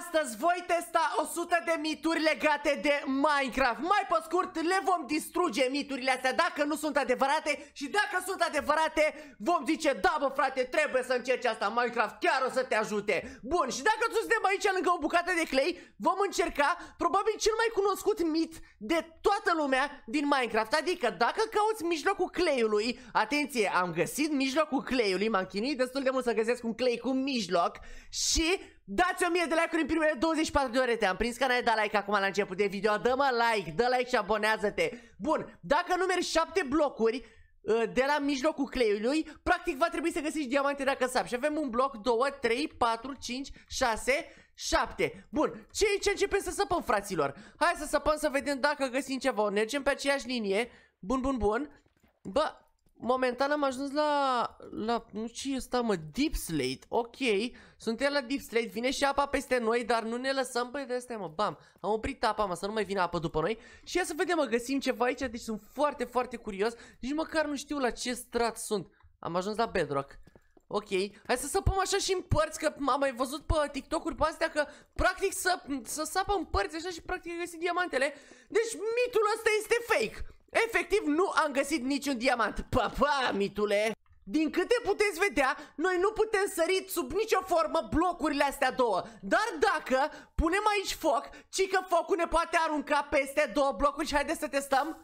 astăzi voi testa 100 de mituri legate de Minecraft. Mai pe scurt, le vom distruge miturile astea dacă nu sunt adevărate și dacă sunt adevărate, vom zice, da bă frate, trebuie să încerci asta, Minecraft chiar o să te ajute. Bun, și dacă tu suntem aici lângă o bucată de clay, vom încerca probabil cel mai cunoscut mit de toată lumea din Minecraft. Adică dacă cauți mijlocul cleiului, atenție, am găsit mijlocul cleiului, m-am chinuit destul de mult să găsesc un clay cu mijloc și Dați o mie de like-uri în primele 24 de ore Te-am prins că n-ai dat like acum la început de video Dă-mă like, dă like și abonează-te Bun, dacă numeri 7 blocuri uh, de la mijlocul cleiului, practic va trebui să găsești diamante dacă sap Și avem un bloc, 2, 3, 4, 5, 6, 7. Bun, ce aici începem să săpăm, fraților? Hai să săpăm să vedem dacă găsim ceva. Mergem pe aceeași linie. Bun, bun, bun. Bă, momentan am ajuns la, la nu ce asta mă, Deep Slate, ok, suntem la Deep Slate, vine și apa peste noi, dar nu ne lăsăm pe păi, de astea, mă, bam, am oprit apa, mă, să nu mai vină apă după noi și ia să vedem, mă, găsim ceva aici, deci sunt foarte, foarte curios, nici măcar nu știu la ce strat sunt, am ajuns la Bedrock. Ok, hai să săpăm așa și în părți Că am mai văzut pe TikTok-uri pe astea Că practic să, să sapă în părți așa Și practic găsi diamantele Deci mitul ăsta este fake Efectiv nu am găsit niciun diamant. Pa, pa, mitule! Din câte puteți vedea, noi nu putem sări sub nicio formă blocurile astea două Dar dacă punem aici foc, ci că focul ne poate arunca peste două blocuri și haideți să testăm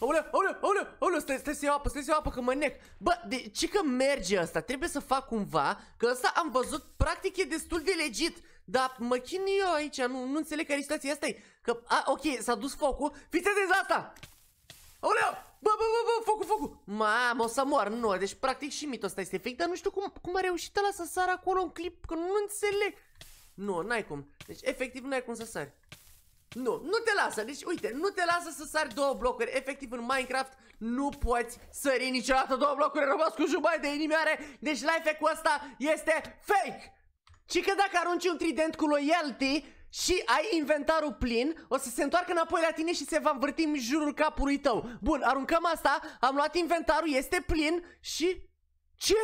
Aule, aule, aule, aule, stai, stai să iau apă, stai să iau apă că mă nec Bă, de, ci că merge asta, trebuie să fac cumva Că asta am văzut, practic e destul de legit Dar mă chin eu aici, nu, nu înțeleg care e situația asta -i. Că, a, ok, s-a dus focul, fiți atenți la asta Aoleu! Bă, bă, bă, bă, focul, focul! Mamă, o să mor, nu, deci practic și mitul ăsta este fake, dar nu știu cum, cum a reușit ăla să sară acolo un clip, că nu înțeleg. Nu, n-ai cum. Deci efectiv n-ai cum să sari. Nu, nu te lasă, deci uite, nu te lasă să sari două blocuri Efectiv în Minecraft nu poți sări niciodată două blocuri Rămas cu jumătate de inimioare Deci life ul ăsta este fake Și că dacă arunci un trident cu loyalty și ai inventarul plin, o să se întoarcă înapoi la tine și se va învârti în jurul capului tău. Bun, aruncăm asta, am luat inventarul, este plin și... Ce?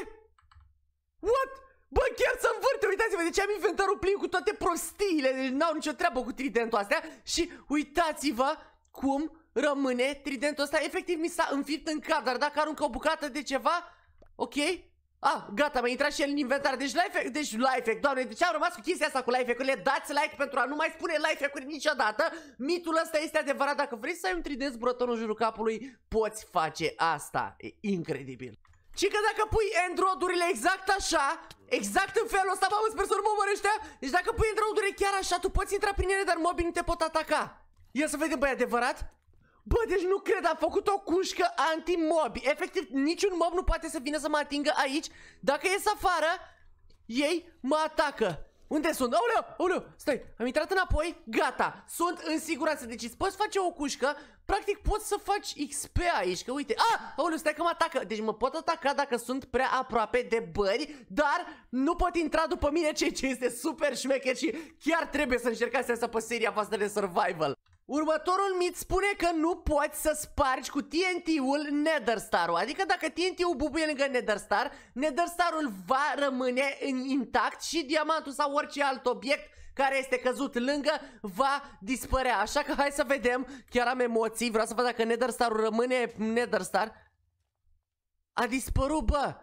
What? Bă, chiar să învârte, uitați-vă, deci am inventarul plin cu toate prostiile, deci n-au nicio treabă cu tridentul astea și uitați-vă cum rămâne tridentul ăsta, efectiv mi s-a înfipt în cap, dar dacă aruncă o bucată de ceva, ok, Ah, gata, mai intrat și el în inventar. Deci life, deci life, doamne, deci am rămas cu chestia asta cu life urile Dați like pentru a nu mai spune life uri niciodată. Mitul ăsta este adevărat. Dacă vrei să ai un trident d în jurul capului, poți face asta. E incredibil. Și că dacă pui endrodurile exact așa, exact în felul ăsta, mamă, sper să nu mă mărăștea, deci dacă pui endrodurile chiar așa, tu poți intra prin ele, dar mobii nu te pot ataca. Ia să vedem, băi, adevărat? Bă, deci nu cred, a făcut o cușcă anti-mob. Efectiv, niciun mob nu poate să vină să mă atingă aici. Dacă ies afară, ei mă atacă. Unde sunt? Aoleu, aoleu, stai, am intrat înapoi, gata, sunt în siguranță Deci îți poți face o cușcă, practic poți să faci XP aici, că uite A, ah, aoleu, stai că mă atacă, deci mă pot ataca dacă sunt prea aproape de bări Dar nu pot intra după mine, ceea ce este super șmecher și chiar trebuie să încercați asta pe seria voastră de survival Următorul mit spune că nu poți să spargi cu TNT-ul Netherstar-ul. Adică dacă TNT-ul bubuie lângă Netherstar, Netherstar-ul va rămâne intact și diamantul sau orice alt obiect care este căzut lângă va dispărea. Așa că hai să vedem, chiar am emoții, vreau să văd dacă Netherstar-ul rămâne Netherstar. A dispărut, bă!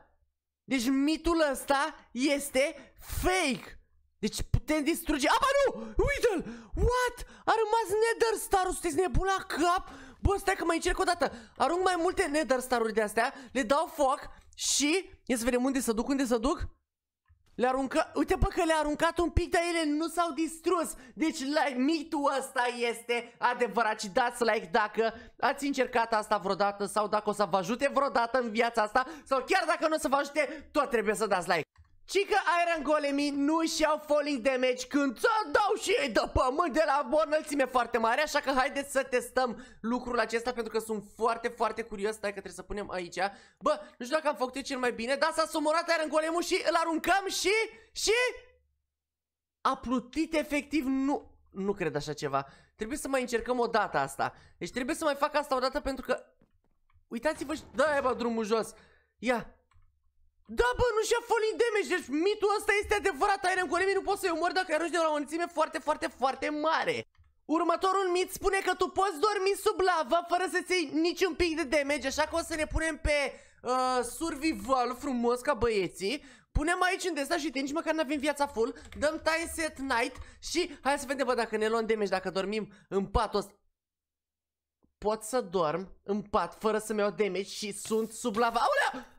Deci mitul ăsta este fake! Deci putem distruge... Apa, nu! Uite-l! What? A rămas Nether Star-ul, sunteți nebun la cap? Bă, stai că mai încerc o dată. Arunc mai multe Nether Star-uri de astea, le dau foc și... Ia să vedem unde să duc, unde să duc. Le aruncă... Uite bă că le-a aruncat un pic, dar ele nu s-au distrus. Deci like, mitul ăsta este adevărat și dați like dacă ați încercat asta vreodată sau dacă o să vă ajute vreodată în viața asta sau chiar dacă nu o să vă ajute, tot trebuie să dați like. Ci că Iron Golemii nu își iau falling damage când să dau și ei de pământ de la o înălțime foarte mare, așa că haideți să testăm lucrul acesta pentru că sunt foarte, foarte curios, stai că trebuie să punem aici. Bă, nu știu dacă am făcut cel mai bine, dar s-a sumorat Iron Golemul și îl aruncăm și, și... A plutit efectiv, nu, nu cred așa ceva. Trebuie să mai încercăm o dată asta. Deci trebuie să mai fac asta o dată pentru că... Uitați-vă și... Da, bă, drumul jos. Ia, da, bă, nu și-a falling damage, deci mitul ăsta este adevărat, Iron Golem nu poți să-i omori dacă arunci de la o înțime foarte, foarte, foarte mare. Următorul mit spune că tu poți dormi sub lava fără să-ți iei niciun pic de damage, așa că o să ne punem pe uh, survival frumos ca băieții. Punem aici în desa și te-ai nici măcar nu avem viața full, dăm time set night și hai să vedem bă, dacă ne luăm damage, dacă dormim în patul ăsta pot să dorm în pat fără să-mi iau damage și sunt sub lava. Aulea!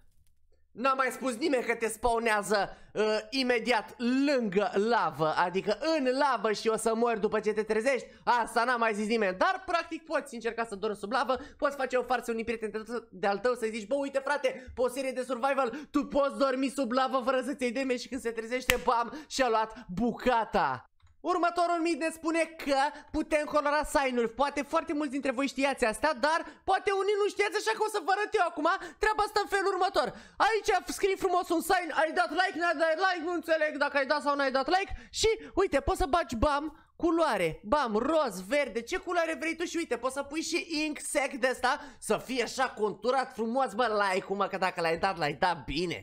N-a mai spus nimeni că te spawnează uh, imediat lângă lavă, adică în lavă și o să mori după ce te trezești, asta n-a mai zis nimeni, dar practic poți încerca să dormi sub lavă, poți face o farță unui prieten de-al tău să-i zici, bă uite frate, pe o serie de survival, tu poți dormi sub lavă fără să-ți iei și când se trezește, bam, și-a luat bucata. Următorul mit ne spune că putem colora sign-uri. Poate foarte mulți dintre voi știați asta, dar poate unii nu știați, așa că o să vă arăt eu acum. Treaba asta în felul următor. Aici scrii frumos un sign, ai dat like, n-ai dat like, nu înțeleg dacă ai dat sau n-ai dat like. Și uite, poți să baci bam culoare. Bam, roz, verde, ce culoare vrei tu și uite, poți să pui și ink sec de asta să fie așa conturat frumos, bă, like-ul, mă, că dacă l-ai dat, l-ai dat bine.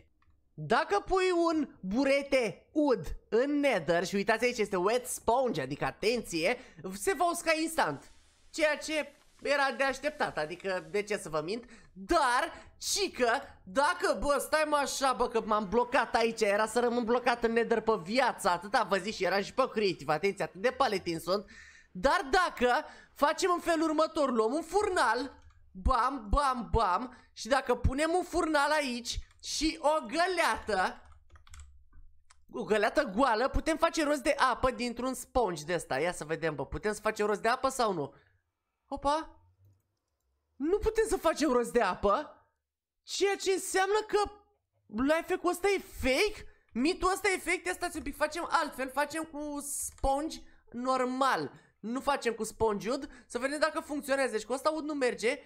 Dacă pui un burete ud în nether și uitați aici este wet sponge, adică atenție, se va usca instant. Ceea ce era de așteptat, adică de ce să vă mint, dar, cică, dacă, bă, stai mă așa, bă, că m-am blocat aici, era să rămân blocat în nether pe viața, atâta vă zic și era și pe creative, atenție, atât de paletin sunt, dar dacă facem în felul următor, luăm un furnal, bam, bam, bam, și dacă punem un furnal aici, și o găleată o găleată goală, putem face rost de apă dintr-un sponge de asta. Ia să vedem, bă, putem să facem rost de apă sau nu? Opa! Nu putem să facem rost de apă? Ceea ce înseamnă că life-ul ăsta e fake? Mitul ăsta e fake, asta un pic, facem altfel, facem cu sponge normal. Nu facem cu sponge ud, să vedem dacă funcționează. Deci cu asta ud nu merge,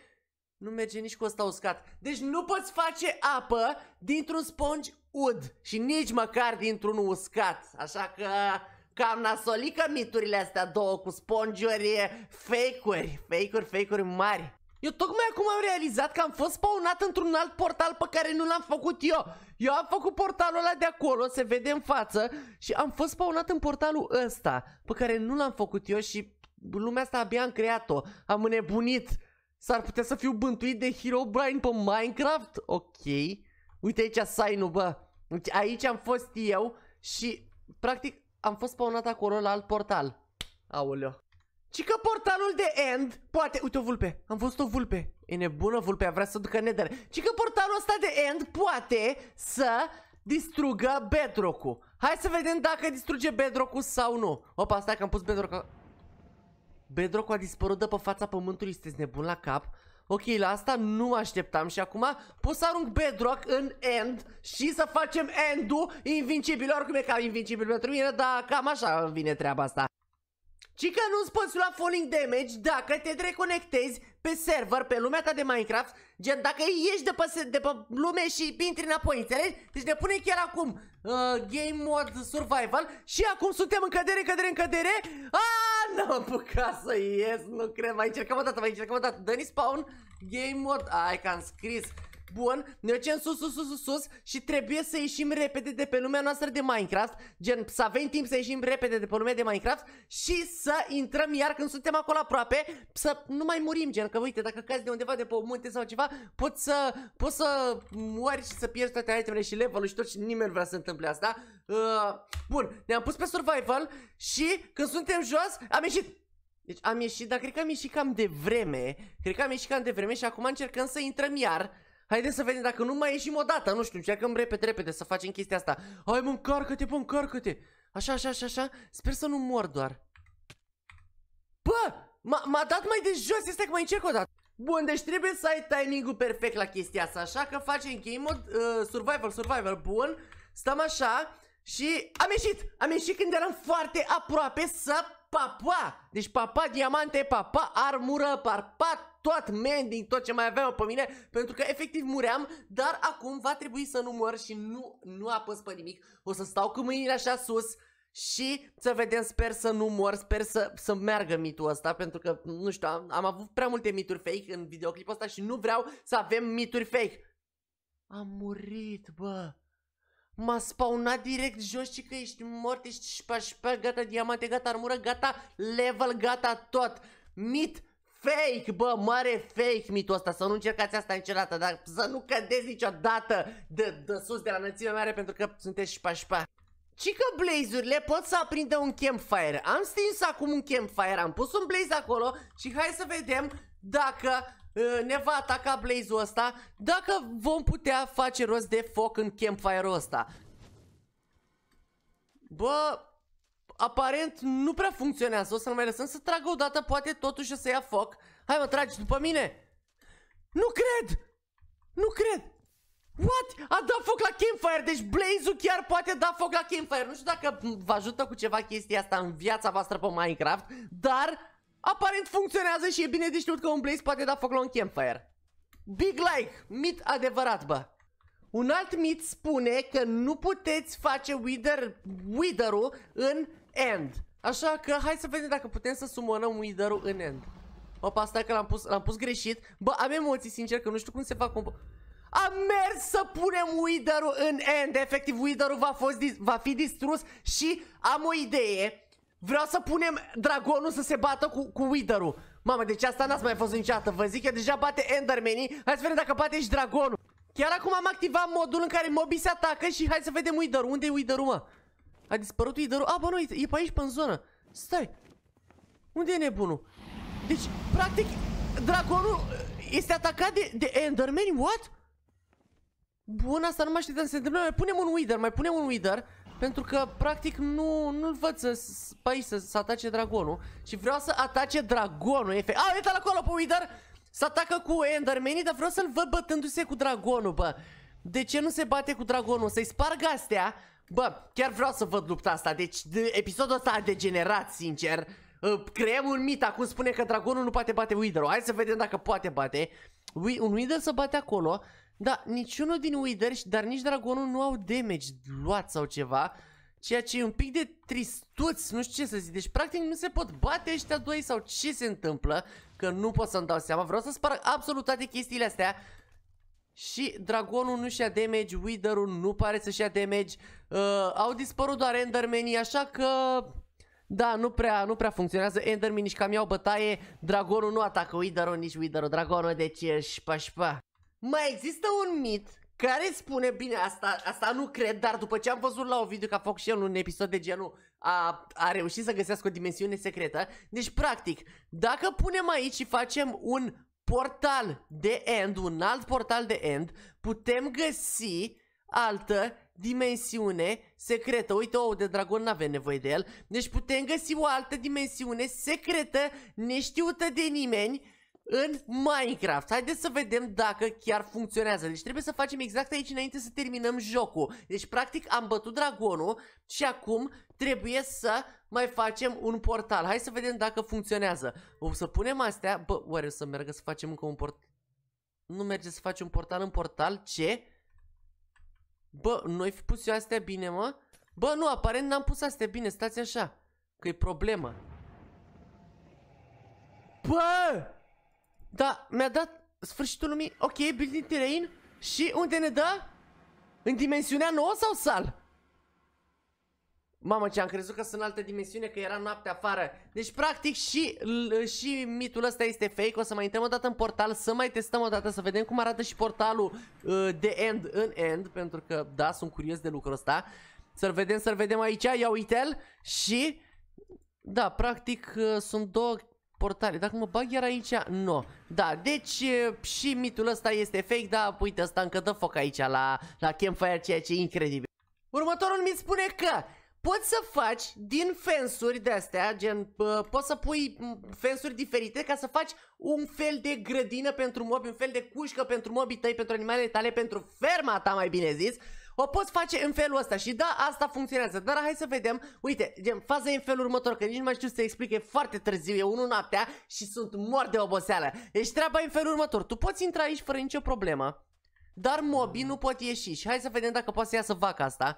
nu merge nici cu ăsta uscat. Deci nu poți face apă dintr-un sponge ud și nici măcar dintr-un uscat. Așa că cam nasolică miturile astea două cu spongiuri fake-uri, fake-uri, fake-uri mari. Eu tocmai acum am realizat că am fost spawnat într-un alt portal pe care nu l-am făcut eu. Eu am făcut portalul ăla de acolo, se vede în față și am fost spawnat în portalul ăsta pe care nu l-am făcut eu și lumea asta abia am creat-o. Am înnebunit. S-ar putea să fiu bântuit de Herobrine pe Minecraft? Ok. Uite aici sign-ul, bă. Aici am fost eu și, practic, am fost spawnat acolo la alt portal. Aoleo. Ci că portalul de end poate... Uite o vulpe, am văzut o vulpe. E nebună vulpea, vrea să ducă nether. Ci că portalul ăsta de end poate să distrugă bedrock-ul. Hai să vedem dacă distruge bedrock-ul sau nu. Opa, stai că am pus bedrock -ul. Bedrock a dispărut de pe fața pământului, sunteți nebun la cap? Ok, la asta nu așteptam și acum pot să arunc bedrock în end și să facem end-ul invincibil. Oricum e ca invincibil pentru mine, dar cam așa vine treaba asta ci că nu-ți poți lua falling damage dacă te reconectezi pe server, pe lumea ta de Minecraft, gen dacă ieși de pe, de pe lume și intri înapoi, înțelegi? Deci ne pune chiar acum uh, Game Mode Survival și acum suntem în cădere, cădere, în cădere. Ah, n-am apucat să ies, nu cred, mai încercăm o dată, mai încercăm o dată. Dă-ni spawn, Game Mode, ai că am scris. Bun, ne ducem sus, sus, sus, sus, sus și trebuie să ieșim repede de pe lumea noastră de Minecraft. Gen, să avem timp să ieșim repede de pe lumea de Minecraft și să intrăm iar când suntem acolo aproape, să nu mai murim, gen, că uite, dacă cazi de undeva de pe o munte sau ceva, poți să, poți să mori și să pierzi toate itemele și level și tot și nimeni vrea să întâmple asta. Uh, bun, ne-am pus pe survival și când suntem jos, am ieșit. Deci am ieșit, dar cred că am ieșit cam de vreme. Cred că am ieșit cam de vreme și acum încercăm să intrăm iar. Haideți să vedem dacă nu mai ieșim o dată, nu știu, încercăm repede, repede să facem chestia asta. Hai mă, încarcă-te, bă, încarcă-te. Așa, așa, așa, așa, sper să nu mor doar. Bă, m-a dat mai de jos, este că mai încerc o dată. Bun, deci trebuie să ai timingul perfect la chestia asta, așa că facem game mod, uh, survival, survival, bun. Stăm așa și am ieșit, am ieșit când eram foarte aproape să papa. Deci papa, diamante, papa, armură, parpat, tot mending, tot ce mai aveam pe mine, pentru că efectiv muream, dar acum va trebui să nu mor și nu, nu apăs pe nimic. O să stau cu mâinile așa sus, și să vedem, sper să nu mor, sper să, să meargă mitul ăsta Pentru că, nu știu, am, am avut prea multe mituri fake în videoclipul ăsta și nu vreau să avem mituri fake Am murit, bă M-a spawnat direct jos și că ești mort, ești șpa, șpa, gata, diamante, gata, armură, gata, level, gata, tot Mit Fake, bă, mare fake mitul ăsta, să nu încercați asta niciodată, dar să nu cădeți niciodată de, de sus, de la înălțimea mare, pentru că sunteți șpa șpa. Ci că blazurile pot să aprindă un campfire. Am stins acum un campfire, am pus un blaze acolo și hai să vedem dacă uh, ne va ataca blaze-ul ăsta, dacă vom putea face rost de foc în campfire-ul ăsta. Bă, aparent nu prea funcționează. O să-l mai lăsăm să tragă o dată, poate totuși o să ia foc. Hai mă, tragi după mine! Nu cred! Nu cred! What? A dat foc la campfire, deci Blaze-ul chiar poate da foc la campfire. Nu știu dacă vă ajută cu ceva chestia asta în viața voastră pe Minecraft, dar aparent funcționează și e bine de știut că un Blaze poate da foc la un campfire. Big like, mit adevărat, bă. Un alt mit spune că nu puteți face wither, wither în end. Așa că hai să vedem dacă putem să sumonăm Wither-ul în end. Opa, stai că l-am pus, l-am pus greșit. Bă, am emoții, sincer, că nu știu cum se fac compo... Am mers să punem Wither-ul în end. Efectiv, Wither-ul va, va fi distrus și am o idee. Vreau să punem dragonul să se bată cu, cu Wither-ul. Mamă, deci asta n-ați mai fost niciodată. Vă zic că deja bate Endermenii. Hai să vedem dacă bate și dragonul. Chiar acum am activat modul în care mobii se atacă și hai să vedem Wither-ul. Unde e Wither-ul, mă? A dispărut Wither-ul? A, bă, nu, e pe aici, pe în zonă. Stai. Unde e nebunul? Deci, practic, dragonul uh, este atacat de, de Enderman? What? Bun, asta nu mai știu să se întâmplă. Mai punem un Wither, mai punem un Wither. Pentru că, practic, nu, nu văd să, pe aici, să, să atace dragonul. Și vreau să atace dragonul. Efe. A, uite-l acolo pe Wither! să atacă cu Endermanii, dar vreau să-l văd bătându-se cu dragonul, bă. De ce nu se bate cu dragonul? Să-i spargă astea Bă, chiar vreau să văd lupta asta, deci de, episodul ăsta a degenerat, sincer. creăm un mit acum, spune că dragonul nu poate bate Wither. Hai să vedem dacă poate bate. Ui, un Wither să bate acolo, dar niciunul din Wither, dar nici dragonul nu au damage luat sau ceva. Ceea ce e un pic de tristuț, nu știu ce să zic. Deci, practic, nu se pot bate ăștia doi sau ce se întâmplă, că nu pot să-mi dau seama. Vreau să sparg absolut toate chestiile astea. Și dragonul nu-și a damage, Wither-ul nu pare să-și ia damage, uh, au dispărut doar Endermenii, așa că... Da, nu prea, nu prea funcționează, Endermenii nici cam iau bătaie, dragonul nu atacă Wither-ul, nici Wither-ul, dragonul, deci e șpa, șpa. Mai există un mit care spune, bine, asta, asta nu cred, dar după ce am văzut la o video că a făcut și el un episod de genul, a, a reușit să găsească o dimensiune secretă. Deci, practic, dacă punem aici și facem un portal de end, un alt portal de end, putem găsi altă dimensiune secretă. Uite, ou de dragon nu avem nevoie de el. Deci putem găsi o altă dimensiune secretă, neștiută de nimeni, în Minecraft. Haideți să vedem dacă chiar funcționează. Deci trebuie să facem exact aici înainte să terminăm jocul. Deci practic am bătut dragonul și acum trebuie să mai facem un portal. Hai să vedem dacă funcționează. O să punem astea. Bă, oare o să meargă să facem încă un portal? Nu merge să faci un portal în portal? Ce? Bă, noi fi pus eu astea bine, mă? Bă, nu, aparent n-am pus astea bine. Stați așa. Că e problemă. Bă! Da, mi-a dat sfârșitul lumii. Ok, building terrain. Și unde ne dă? În dimensiunea nouă sau sal? Mamă, ce am crezut că sunt altă dimensiune, că era noapte afară. Deci, practic, și, și mitul ăsta este fake. O să mai intrăm o dată în portal, să mai testăm o dată, să vedem cum arată și portalul uh, de end în end. Pentru că, da, sunt curios de lucrul ăsta. Să-l vedem, să-l vedem aici, ia uite-l. Și, da, practic, uh, sunt două portale. Dacă mă bag iar aici, nu. No. Da, deci uh, și mitul ăsta este fake, da uite, ăsta încă dă foc aici la, la campfire, ceea ce e incredibil. Următorul mi spune că poți să faci din fensuri de astea, gen uh, poți să pui fensuri diferite ca să faci un fel de grădină pentru mobi, un fel de cușcă pentru mobii tăi, pentru animalele tale, pentru ferma ta mai bine zis. O poți face în felul ăsta și da, asta funcționează, dar hai să vedem, uite, gen, faza e în felul următor, că nici nu mai știu să explic, e foarte târziu, e unul noaptea și sunt mor de oboseală. Deci treaba e în felul următor, tu poți intra aici fără nicio problemă, dar mobii nu pot ieși și hai să vedem dacă poate să iasă vaca asta.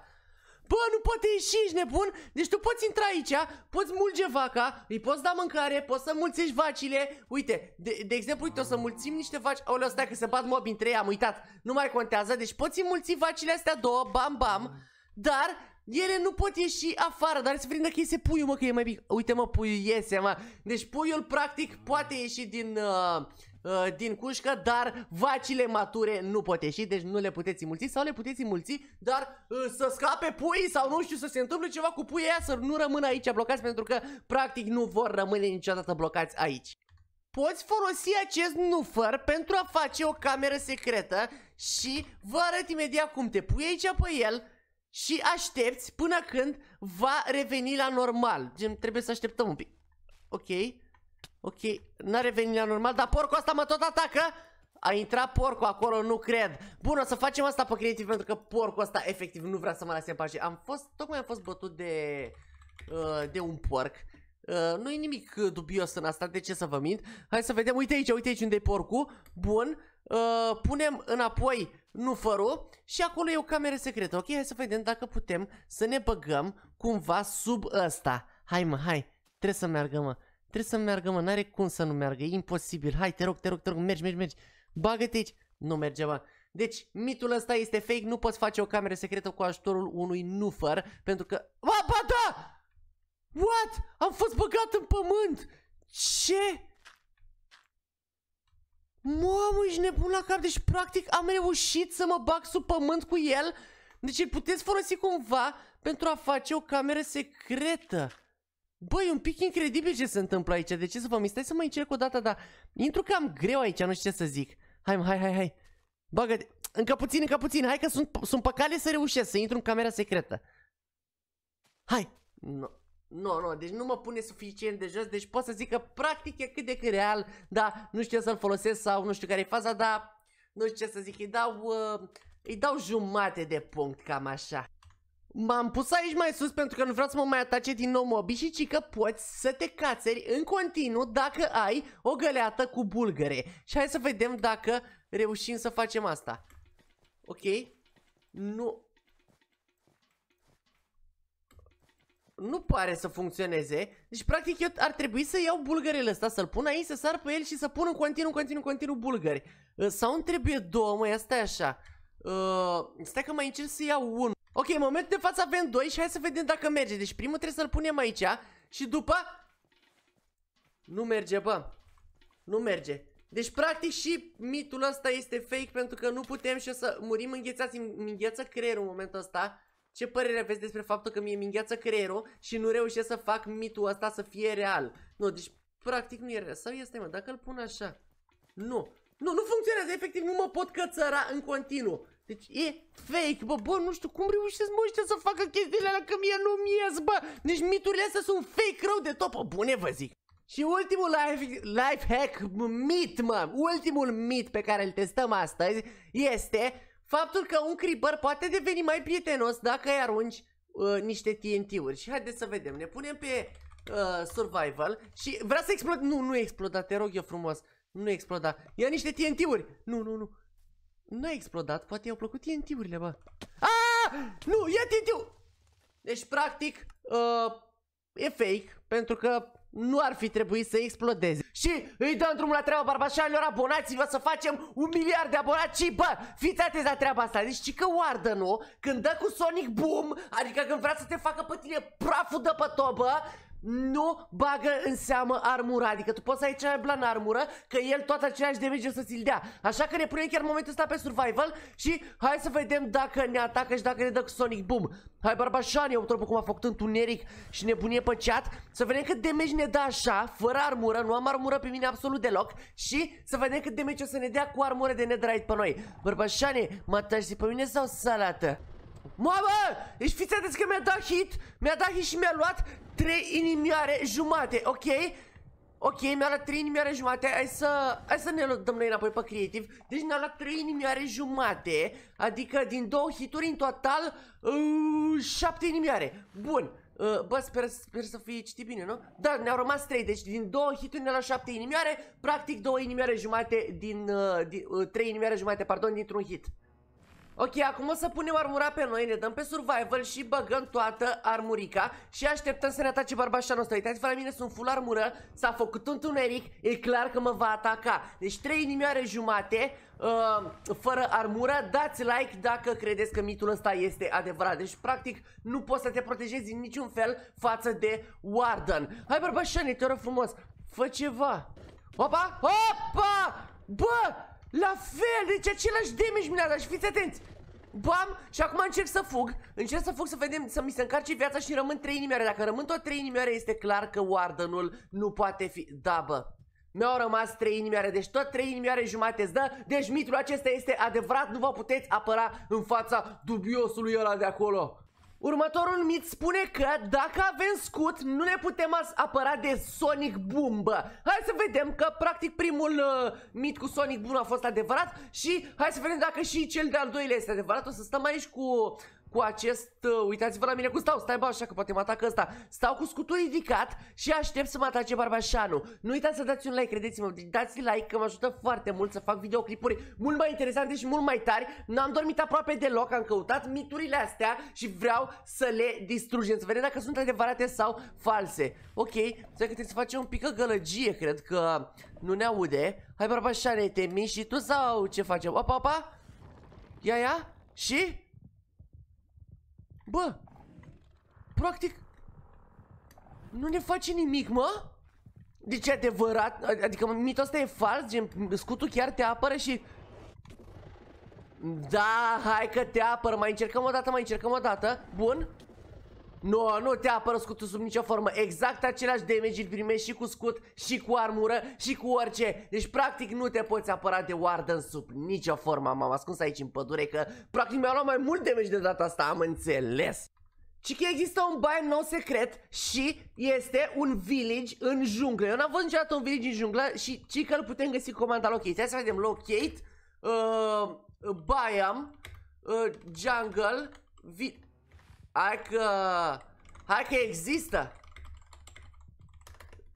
Bă, nu poate ieși, ești nebun? Deci tu poți intra aici, poți mulge vaca, îi poți da mâncare, poți să mulțești vacile. Uite, de, de exemplu, uite, o să mulțim niște vaci. Aoleu, stai că se bat mobi între ei, am uitat. Nu mai contează, deci poți mulți vacile astea două, bam, bam. Dar ele nu pot ieși afară, dar să vedem dacă iese puiul, mă, că e mai mic. Uite, mă, puiul iese, mă. Deci puiul, practic, poate ieși din... Uh, uh, din cușcă, dar vacile mature nu pot ieși, deci nu le puteți mulți sau le puteți mulți, dar uh, să scape puii sau nu știu să se întâmple ceva cu puii aia, să nu rămână aici blocați pentru că practic nu vor rămâne niciodată blocați aici. Poți folosi acest nufăr pentru a face o cameră secretă și vă arăt imediat cum te pui aici pe el și aștepți până când va reveni la normal. Gen, trebuie să așteptăm un pic. Ok. Ok, n-a revenit la normal, dar porcul asta mă tot atacă. A intrat porcul acolo, nu cred. Bun, o să facem asta pe creativ pentru că porcul ăsta efectiv nu vrea să mă lase în pace. Am fost, tocmai am fost bătut de, uh, de un porc. Uh, nu e nimic dubios în asta, de ce să vă mint Hai să vedem, uite aici, uite aici unde e porcul Bun, uh, punem înapoi nu fără și acolo e o cameră secretă, ok? Hai să vedem dacă putem să ne băgăm cumva sub ăsta. Hai mă, hai, trebuie să meargă mă, trebuie să meargă mă, n-are cum să nu meargă, e imposibil, hai, te rog, te rog, te rog, mergi, mergi, mergi, bagă-te aici, nu merge mă. Deci, mitul ăsta este fake, nu poți face o cameră secretă cu ajutorul unui nufăr, pentru că... Ba, ba, da! What? Am fost băgat în pământ! Ce? Mamă, ești nebun la cap, deci practic am reușit să mă bag sub pământ cu el. Deci puteți folosi cumva pentru a face o cameră secretă. Băi, un pic incredibil ce se întâmplă aici, de ce să vă mi stai să mă încerc o dată, dar intru cam greu aici, nu știu ce să zic. Hai, hai, hai, hai. Bagă-te. Încă puțin, încă puțin. Hai că sunt, sunt cale să reușesc să intru în camera secretă. Hai. No. Nu, nu, deci nu mă pune suficient de jos, deci pot să zic că practic e cât de cât real, dar nu știu să-l folosesc sau nu știu care e faza, dar nu știu ce să zic, îi dau, uh, îi dau jumate de punct, cam așa. M-am pus aici mai sus pentru că nu vreau să mă mai atace din nou mobi și ci că poți să te cațeri în continuu dacă ai o găleată cu bulgăre. Și hai să vedem dacă reușim să facem asta. Ok? Nu, nu pare să funcționeze. Deci, practic, eu ar trebui să iau bulgările ăsta, să-l pun aici, să sar pe el și să pun în continuu, continuu, continuu bulgări. Uh, sau îmi trebuie două, măi, asta e așa. Uh, stai că mai încerc să iau unul. Ok, în momentul de față avem doi și hai să vedem dacă merge. Deci primul trebuie să-l punem aici și după... Nu merge, bă. Nu merge. Deci, practic, și mitul ăsta este fake pentru că nu putem și o să murim înghețați, îngheță creierul în momentul ăsta. Ce părere aveți despre faptul că mi-e mingheață creierul și nu reușesc să fac mitul ăsta să fie real? Nu, deci practic nu e real. Sau este, mă, dacă îl pun așa. Nu. Nu, nu funcționează, efectiv nu mă pot cățăra în continuu. Deci e fake, bă, bă, nu știu cum reușesc, mă, să facă chestiile alea că mie nu-mi ies, bă. Deci miturile astea sunt fake rău de topă, bune vă zic. Și ultimul life, life hack, mit, mă, ultimul mit pe care îl testăm astăzi este Faptul că un creeper poate deveni mai prietenos dacă îi arunci uh, niște TNT-uri. Și haideți să vedem. Ne punem pe uh, survival și vrea să explod. Nu, nu exploda, te rog eu frumos. Nu exploda. Ia niște TNT-uri. Nu, nu, nu. Nu a explodat, poate i-au plăcut TNT-urile, bă. Aaaa! Nu, ia TNT-ul! Deci, practic, uh, e fake, pentru că nu ar fi trebuit să explodeze. Și îi dăm drumul la treaba barbașanilor, abonați-vă să facem un miliard de abonați și bă, fiți atenți la treaba asta. Deci că warden nu, când dă cu Sonic Boom, adică când vrea să te facă pe tine praful de pe tobă, nu bagă în seamă armura, adică tu poți să ai cea mai blană armură, că el tot aceeași damage să ți-l dea. Așa că ne punem chiar momentul ăsta pe survival și hai să vedem dacă ne atacă și dacă ne dă Sonic Boom. Hai barbașani, eu trebuie cum a făcut întuneric și nebunie pe chat, să vedem cât damage ne dă așa, fără armură, nu am armură pe mine absolut deloc și să vedem cât damage o să ne dea cu armură de netherite pe noi. Barbașane, mă atași pe mine sau salată? Mamă, ești fiți atenți că mi-a dat hit Mi-a dat hit și mi-a luat 3 inimioare jumate, ok? Ok, mi-a luat 3 inimioare jumate Hai să, hai să ne dăm noi înapoi pe creative Deci mi-a luat 3 inimioare jumate Adică din două hituri în total uh, 7 inimioare Bun Uh, bă, sper, sper să fie citit bine, nu? Da, ne-au rămas 3, deci din 2 hituri ne la 7 inimioare, practic 2 inimioare jumate din, uh, din uh, 3 inimioare jumate, pardon, dintr-un hit. Ok, acum o să punem armura pe noi, ne dăm pe survival și băgăm toată armurica și așteptăm să ne atace barbașa noastră. Uitați-vă la mine, sunt full armură, s-a făcut tuneric, e clar că mă va ataca. Deci trei inimioare jumate, uh, fără armură, dați like dacă credeți că mitul ăsta este adevărat. Deci, practic, nu poți să te protejezi în niciun fel față de Warden. Hai, ne te rog frumos, fă ceva. Opa, opa! Bă! La fel, deci același damage mi a dat și fiți atenți Bam! Și acum încerc să fug Încerc să fug să vedem, să mi se încarce viața și rămân 3 inimioare Dacă rămân tot 3 inimioare este clar că Wardenul nu poate fi... Da, bă, mi-au rămas 3 inimioare, deci tot 3 inimioare jumate îți dă Deci mitul acesta este adevărat, nu vă puteți apăra în fața dubiosului ăla de acolo Următorul mit spune că dacă avem scut, nu ne putem apăra de Sonic Boom, bă. Hai să vedem că practic primul uh, mit cu Sonic Boom a fost adevărat și hai să vedem dacă și cel de-al doilea este adevărat. O să stăm aici cu cu acest... Uh, Uitați-vă la mine cum stau, stai bă așa că poate mă atacă ăsta Stau cu scutul ridicat și aștept să mă atace Barbașanu Nu uitați să dați un like, credeți-mă, dați like că mă ajută foarte mult să fac videoclipuri mult mai interesante și mult mai tari N-am dormit aproape deloc, am căutat miturile astea și vreau să le distrugem Să vedem dacă sunt adevărate sau false Ok, să că să facem un pic gălăgie, cred că nu ne aude Hai Barbașane, te miști și tu sau ce facem? Opa, opa Ia, ia și... Bă! Practic... Nu ne face nimic, mă? Deci adevărat, adică mitul ăsta e fals, gen scutul chiar te apără și... Da, hai că te apără, mai încercăm o dată, mai încercăm o dată, bun nu, nu te apără scutul sub nicio formă. Exact același damage îl primești și cu scut, și cu armură, și cu orice. Deci, practic, nu te poți apăra de Warden sub nicio formă. M-am ascuns aici în pădure că, practic, mi-a luat mai mult damage de data asta. Am înțeles. și că există un baie nou secret și este un village în junglă. Eu n-am văzut niciodată un village în junglă și ci că îl putem găsi cu comanda locate. Hai să vedem locate, uh, biome, uh, jungle, vi Hai că... Hai că există!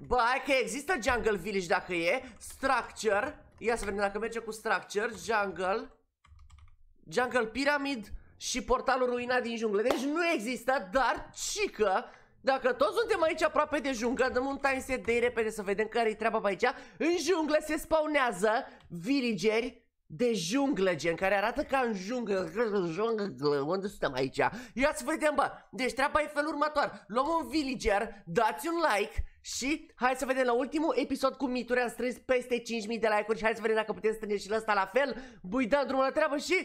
Bă, hai că există Jungle Village dacă e Structure Ia să vedem dacă merge cu Structure Jungle Jungle Pyramid și portalul ruinat din junglă Deci nu există, dar cică dacă toți suntem aici aproape de junglă, dăm un time set de repede să vedem care-i treaba pe aici. În junglă se spawnează villageri de junglă, gen, care arată ca în junglă, junglă, unde suntem aici? Ia să vedem, bă, deci treaba e felul următor, luăm un villager, dați un like și hai să vedem la ultimul episod cu mituri, am strâns peste 5.000 de like-uri și hai să vedem dacă putem strânge și la asta la fel, bui, da, drumul la treabă și...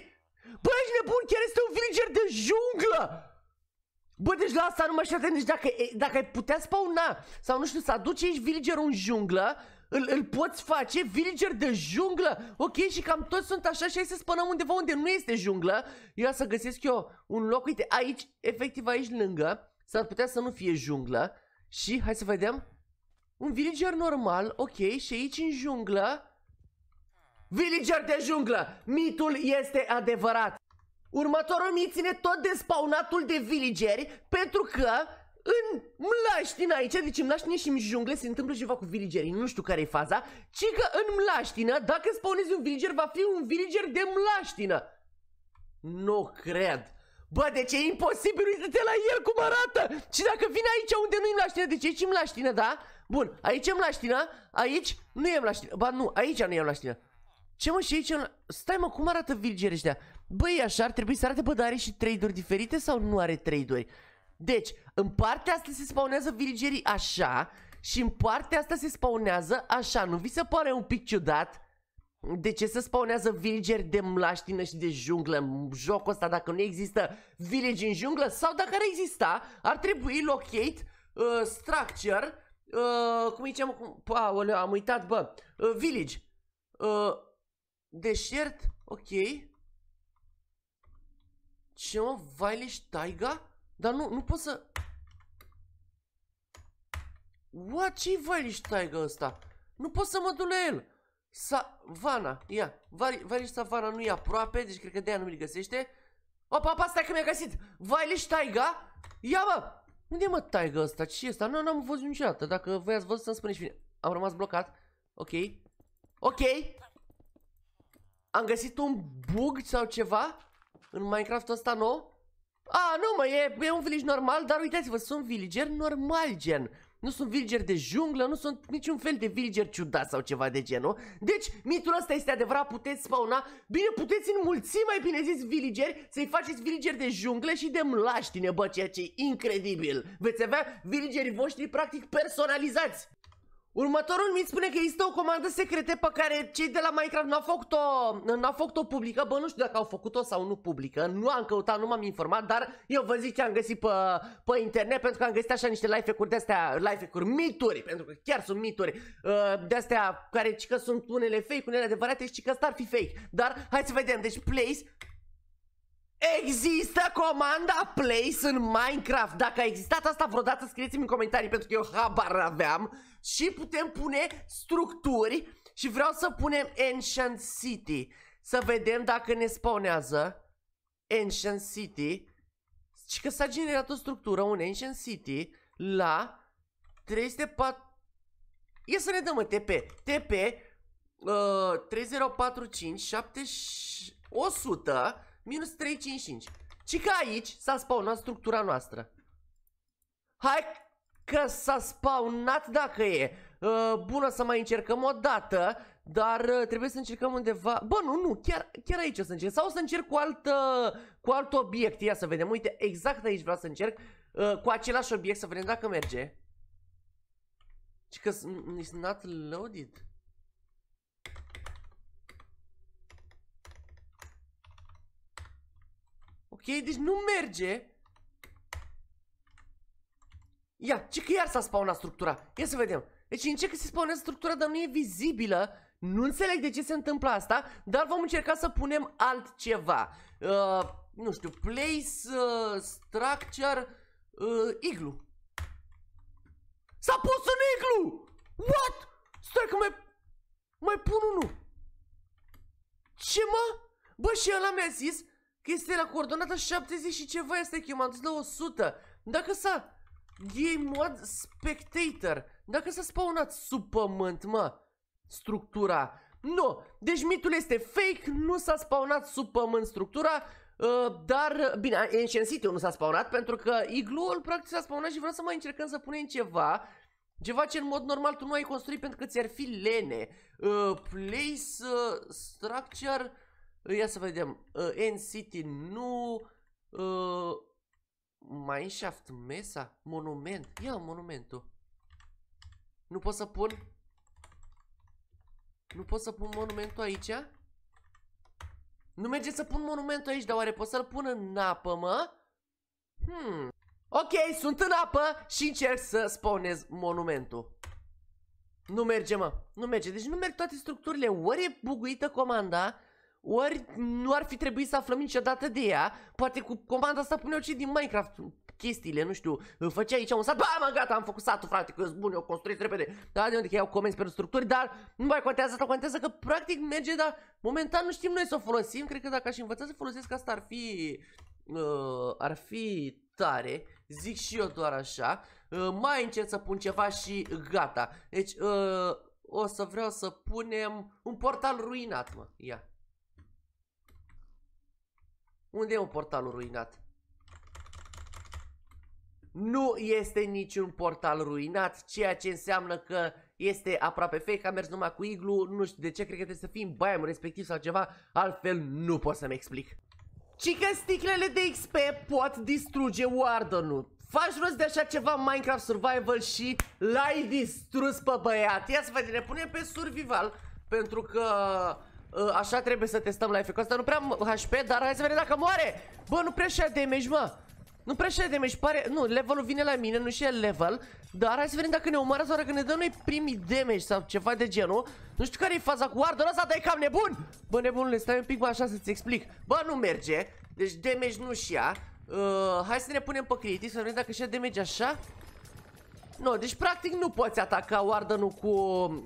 Bă, ești nebun, chiar este un villager de junglă! Bă, deci la asta nu mă știu nici dacă, dacă ai putea spauna sau nu știu, să aduce aici villager în junglă îl, îl poți face villager de junglă Ok și cam toți sunt așa și hai să spunem undeva unde nu este junglă Eu să găsesc eu un loc Uite aici, efectiv aici lângă S-ar putea să nu fie junglă Și hai să vedem Un villager normal, ok Și aici în junglă Villager de junglă Mitul este adevărat Următorul mi ține tot de spawnatul de villageri Pentru că în, îmi din aici, deci în și în jungle, se întâmplă ceva cu villagerii, nu știu care e faza, ci că în mlaștină, dacă spawnezi un villager, va fi un villager de mlaștină. Nu cred. Bă, deci e imposibil, uite-te la el cum arată! Și dacă vine aici unde nu e mlaștină, deci aici e mlaștină, da? Bun, aici e mlaștină, aici nu e mlaștină. Ba nu, aici nu e mlaștină. Ce mă, și aici e Stai mă, cum arată villagerii ăștia? Băi, așa ar trebui să arate, bă, dar are și trei diferite sau nu are trei deci, în partea asta se spawnează villagerii așa și în partea asta se spawnează așa. Nu vi se pare un pic ciudat? De ce se spawnează villageri de mlaștină și de junglă în jocul ăsta dacă nu există village în junglă? Sau dacă ar exista, ar trebui locate uh, structure, uh, cum ziceam, cum, pa, am uitat, bă, uh, village, uh, deșert, ok, ce mă, Vailish Taiga? Dar nu, nu pot să... What? Ce-i Valish Tiger ăsta? Nu pot să mă duc la el! Savana, ia, Vali, Savana nu e aproape, deci cred că de-aia nu-mi găsește. Opa, opa, stai că mi-a găsit! Valish Taiga! Ia mă! Unde e mă Taiga ăsta? Ce e ăsta? Nu, n-am văzut niciodată. Dacă voi ați văzut să-mi spuneți bine. Am rămas blocat. Ok. Ok. Am găsit un bug sau ceva în Minecraft ăsta nou. A, nu mă, e, e un village normal, dar uitați-vă, sunt villager normal, gen. Nu sunt villager de junglă, nu sunt niciun fel de villager ciudat sau ceva de genul. Deci, mitul ăsta este adevărat, puteți spawna, bine, puteți înmulți mai bine zis villageri, să-i faceți villageri de junglă și de mlaștine, bă, ceea ce e incredibil. Veți avea villagerii voștri practic personalizați. Următorul mi spune că există o comandă secretă pe care cei de la Minecraft n-au făcut-o n făcut-o publică, bă, nu știu dacă au făcut-o sau nu publică, nu am căutat, nu m-am informat, dar eu vă zic ce am găsit pe, pe internet pentru că am găsit așa niște live-uri de-astea, live-uri, mituri, pentru că chiar sunt mituri uh, de-astea care ci că sunt unele fake, unele adevărate și că asta ar fi fake, dar hai să vedem, deci place Există comanda place în Minecraft Dacă a existat asta vreodată scrieți-mi în comentarii pentru că eu habar aveam și putem pune structuri și vreau să punem Ancient City. Să vedem dacă ne spawnează Ancient City. Și că s-a generat o structură, un Ancient City la 304... Ia să ne dăm mă, TP. TP uh, 3045 7 100 minus 355. Și că aici s-a spawnat structura noastră. Hai că s-a spawnat dacă e. Uh, bună să mai încercăm o dată, dar uh, trebuie să încercăm undeva... Bă, nu, nu, chiar, chiar aici o să încerc. Sau să încerc cu, uh, cu alt obiect. Ia să vedem. Uite, exact aici vreau să încerc uh, cu același obiect să vedem dacă merge. Și că it's not loaded. Ok, deci nu merge. Ia, ce că iar s-a spawnat structura. Ia să vedem. Deci încerc să se structura, dar nu e vizibilă. Nu înțeleg de ce se întâmplă asta, dar vom încerca să punem altceva. Uh, nu știu, place, uh, structure, uh, iglu. S-a pus un iglu! What? Stai că mai, mai pun unul. Ce mă? Bă, și ăla mi-a zis că este la coordonata 70 și ceva este că eu m-am dus la 100. Dacă s-a Game mod spectator. Dacă s-a spawnați sub pământ, mă, structura. Nu, deci mitul este fake, nu s-a spawnat sub pământ structura, Uh, dar, bine, Ancient City nu s-a spawnat pentru că igluul practic s-a spawnat și vreau să mai încercăm să punem ceva Ceva ce în mod normal tu nu ai construit pentru că ți-ar fi lene uh, Place, uh, structure, uh, ia să vedem, uh, End City nu uh, Mineshaft, mesa, monument. Ia monumentul. Nu pot să pun? Nu pot să pun monumentul aici? Nu merge să pun monumentul aici, dar oare pot să-l pun în apă, mă? Hmm. Ok, sunt în apă și încerc să spawnez monumentul. Nu merge, mă. Nu merge. Deci nu merg toate structurile. Ori e buguită comanda, ori nu ar fi trebuit să aflăm niciodată de ea Poate cu comanda asta pune orice din Minecraft chestiile, nu știu, făcea aici un sat, ba, am gata, am făcut satul, frate, că bun, eu construiesc repede, da, de unde că iau comenzi pentru structuri, dar nu mai contează asta, contează că practic merge, dar momentan nu știm noi să o folosim, cred că dacă aș învăța să folosesc asta ar fi, uh, ar fi tare, zic și eu doar așa, uh, mai încerc să pun ceva și gata, deci, uh, o să vreau să punem un portal ruinat, mă, ia. Unde e un portal ruinat? Nu este niciun portal ruinat, ceea ce înseamnă că este aproape fake, am mers numai cu iglu, nu știu de ce, cred că trebuie să fim baiam, respectiv sau ceva, altfel nu pot să-mi explic. Ci că sticlele de XP pot distruge Warden-ul. Faci rost de așa ceva Minecraft Survival și l-ai distrus pe băiat. Ia să vedem, ne punem pe survival, pentru că Ă, așa trebuie să testăm life cu asta nu prea HP, dar hai să vedem dacă moare Bă, nu prea și damage, mă Nu prea și damage, pare, nu, levelul vine la mine, nu și el level Dar hai să vedem dacă ne omoară sau dacă ne dă noi primii damage sau ceva de genul Nu știu care e faza cu ardul ăsta, dar e cam nebun Bă, nebunule, stai un pic, bă, așa să-ți explic Bă, nu merge, deci damage nu și ea uh, ă, Hai să ne punem pe critic, să vedem dacă și ea damage așa nu, deci practic nu poți ataca Warden-ul cu,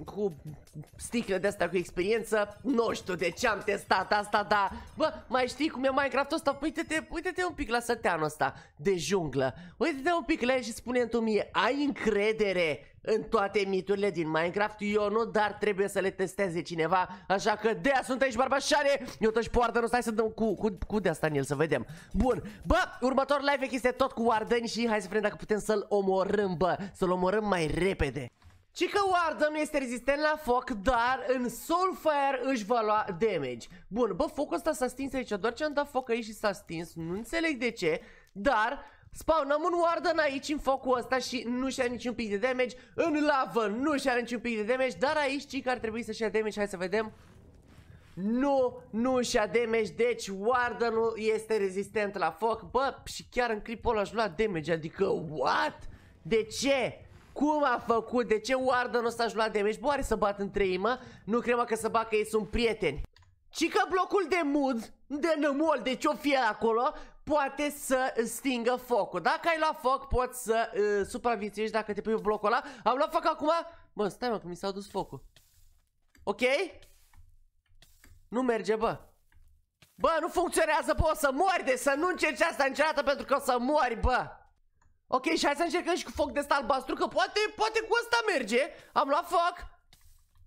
cu sticle de astea cu experiență. Nu știu de ce am testat asta, dar bă, mai știi cum e Minecraft-ul ăsta? Păi uite-te, uite-te un pic la săteanul ăsta de junglă. Uite-te un pic la el și spune-mi tu mie, ai încredere în toate miturile din Minecraft Eu nu, dar trebuie să le testeze cineva Așa că de sunt aici barbașane Eu și pe nu stai să dăm cu, cu, cu de asta în el să vedem Bun, bă, următor live este tot cu Warden și hai să vedem dacă putem să-l omorâm, bă Să-l omorâm mai repede ci că nu este rezistent la foc, dar în Soulfire își va lua damage. Bun, bă, focul ăsta s-a stins aici, doar ce am dat foc aici și s-a stins, nu înțeleg de ce, dar Spawnăm un Warden aici în focul ăsta și nu și-a niciun pic de damage În lavă nu și-a niciun pic de damage Dar aici cei care trebuie să-și ia damage, hai să vedem nu, nu și-a damage, deci Warden-ul este rezistent la foc Bă, și chiar în clipul ăla aș lua damage, adică what? De ce? Cum a făcut? De ce Warden-ul ăsta aș lua damage? Bă, are să bat în treimă? Nu crema că să bat că ei sunt prieteni Cică blocul de mud, de nămol, deci o fie acolo, poate să stingă focul. Dacă ai luat foc, poți să uh, supraviețuiești dacă te pui blocul ăla. Am luat foc acum? Bă, stai mă, că mi s-a dus focul. Ok? Nu merge, bă. Bă, nu funcționează, bă, o să mori, de deci să nu încerci asta niciodată pentru că o să mori, bă. Ok, și hai să încercăm și cu foc de ăsta albastru, că poate, poate cu asta merge. Am luat foc.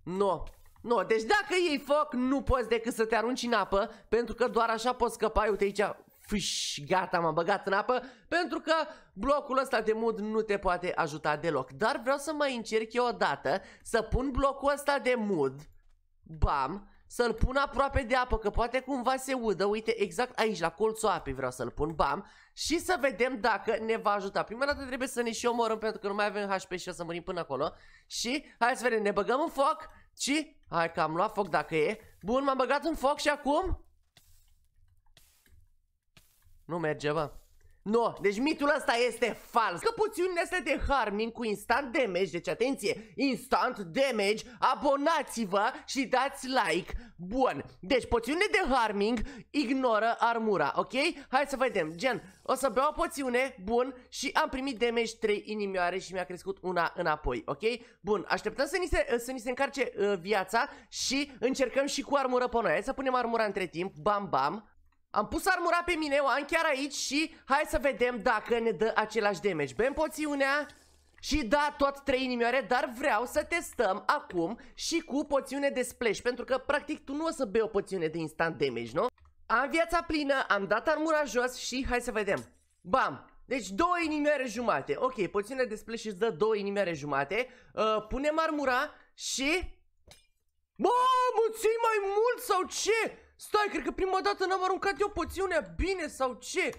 Nu. No. Nu, no, deci dacă iei foc, nu poți decât să te arunci în apă, pentru că doar așa poți scăpa. Uite aici, fâș, gata, m-am băgat în apă, pentru că blocul ăsta de mud nu te poate ajuta deloc. Dar vreau să mai încerc eu odată să pun blocul ăsta de mud, bam, să-l pun aproape de apă, că poate cumva se udă, uite, exact aici, la colțul apei vreau să-l pun, bam, și să vedem dacă ne va ajuta. Prima dată trebuie să ne și omorăm, pentru că nu mai avem HP și o să murim până acolo. Și, hai să vedem, ne băgăm în foc și, hai că am luat foc dacă e. Bun, m-am băgat în foc și acum... Nu merge, bă. No, deci mitul ăsta este fals. Că puțiunile astea de harming cu instant damage, deci atenție, instant damage, abonați-vă și dați like. Bun, deci poțiunile de harming ignoră armura, ok? Hai să vedem, gen, o să beau o poțiune, bun, și am primit damage 3 inimioare și mi-a crescut una înapoi, ok? Bun, așteptăm să ni se, să ni se încarce uh, viața și încercăm și cu armură pe noi. Hai să punem armura între timp, bam, bam. Am pus armura pe mine, o am chiar aici și hai să vedem dacă ne dă același damage. Bem poțiunea și da, tot trei inimioare, dar vreau să testăm acum și cu poțiune de splash, pentru că practic tu nu o să bei o poțiune de instant damage, nu? Am viața plină, am dat armura jos și hai să vedem. Bam! Deci două inimioare jumate. Ok, poțiune de splash îți dă două inimioare jumate. Uh, punem armura și... Bă, ții mai mult sau ce? Stai, cred că prima dată n-am aruncat eu poțiunea bine sau ce?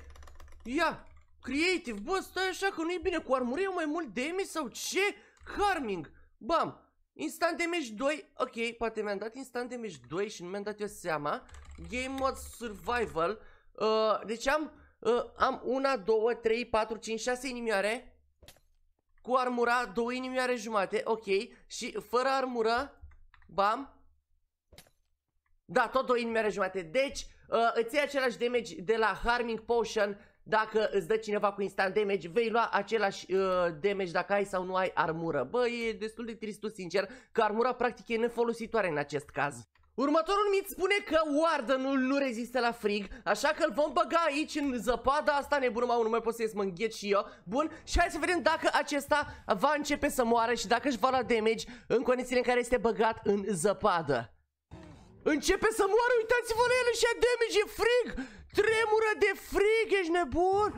Ia, creative, bă, stai așa că nu-i bine cu armurie mai mult damage sau ce? Harming, bam, instant damage 2, ok, poate mi-am dat instant damage 2 și nu mi-am dat eu seama. Game mode survival, uh, deci am, uh, am una, două, trei, patru, cinci, șase inimioare. Cu armura, două inimioare jumate, ok, și fără armură, bam, da, tot 2 inimioare jumate. Deci, uh, îți iei același damage de la Harming Potion dacă îți dă cineva cu instant damage, vei lua același uh, damage dacă ai sau nu ai armură. Bă, e destul de tristu, sincer, că armura practic e nefolositoare în acest caz. Următorul mit spune că Wardenul nu rezistă la frig, așa că îl vom băga aici în zăpada asta nebună, mă, nu mai pot să ies, mă îngheț și eu. Bun, și hai să vedem dacă acesta va începe să moară și dacă își va lua damage în condițiile în care este băgat în zăpadă. Începe să moară, uitați-vă la ele și damage, e frig! Tremură de frig, ești nebun!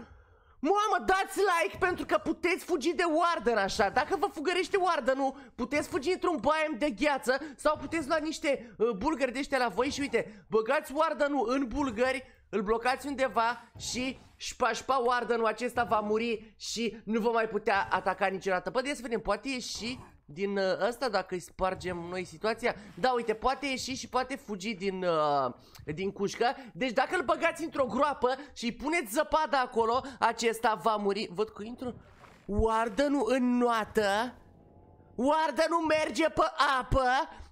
Mamă, dați like pentru că puteți fugi de Warden așa Dacă vă fugărește warden nu puteți fugi într-un baiem de gheață Sau puteți lua niște uh, bulgări de ăștia la voi și uite Băgați warden în bulgări, îl blocați undeva și șpa șpa Warden-ul acesta va muri Și nu vă mai putea ataca niciodată Bă, să vedem, poate ieși și din uh, ăsta dacă îi spargem noi situația. Da, uite, poate ieși și poate fugi din, uh, din cușcă. Deci dacă îl băgați într-o groapă și îi puneți zăpada acolo, acesta va muri. Văd că intră... Warden-ul în noată... warden nu merge pe apă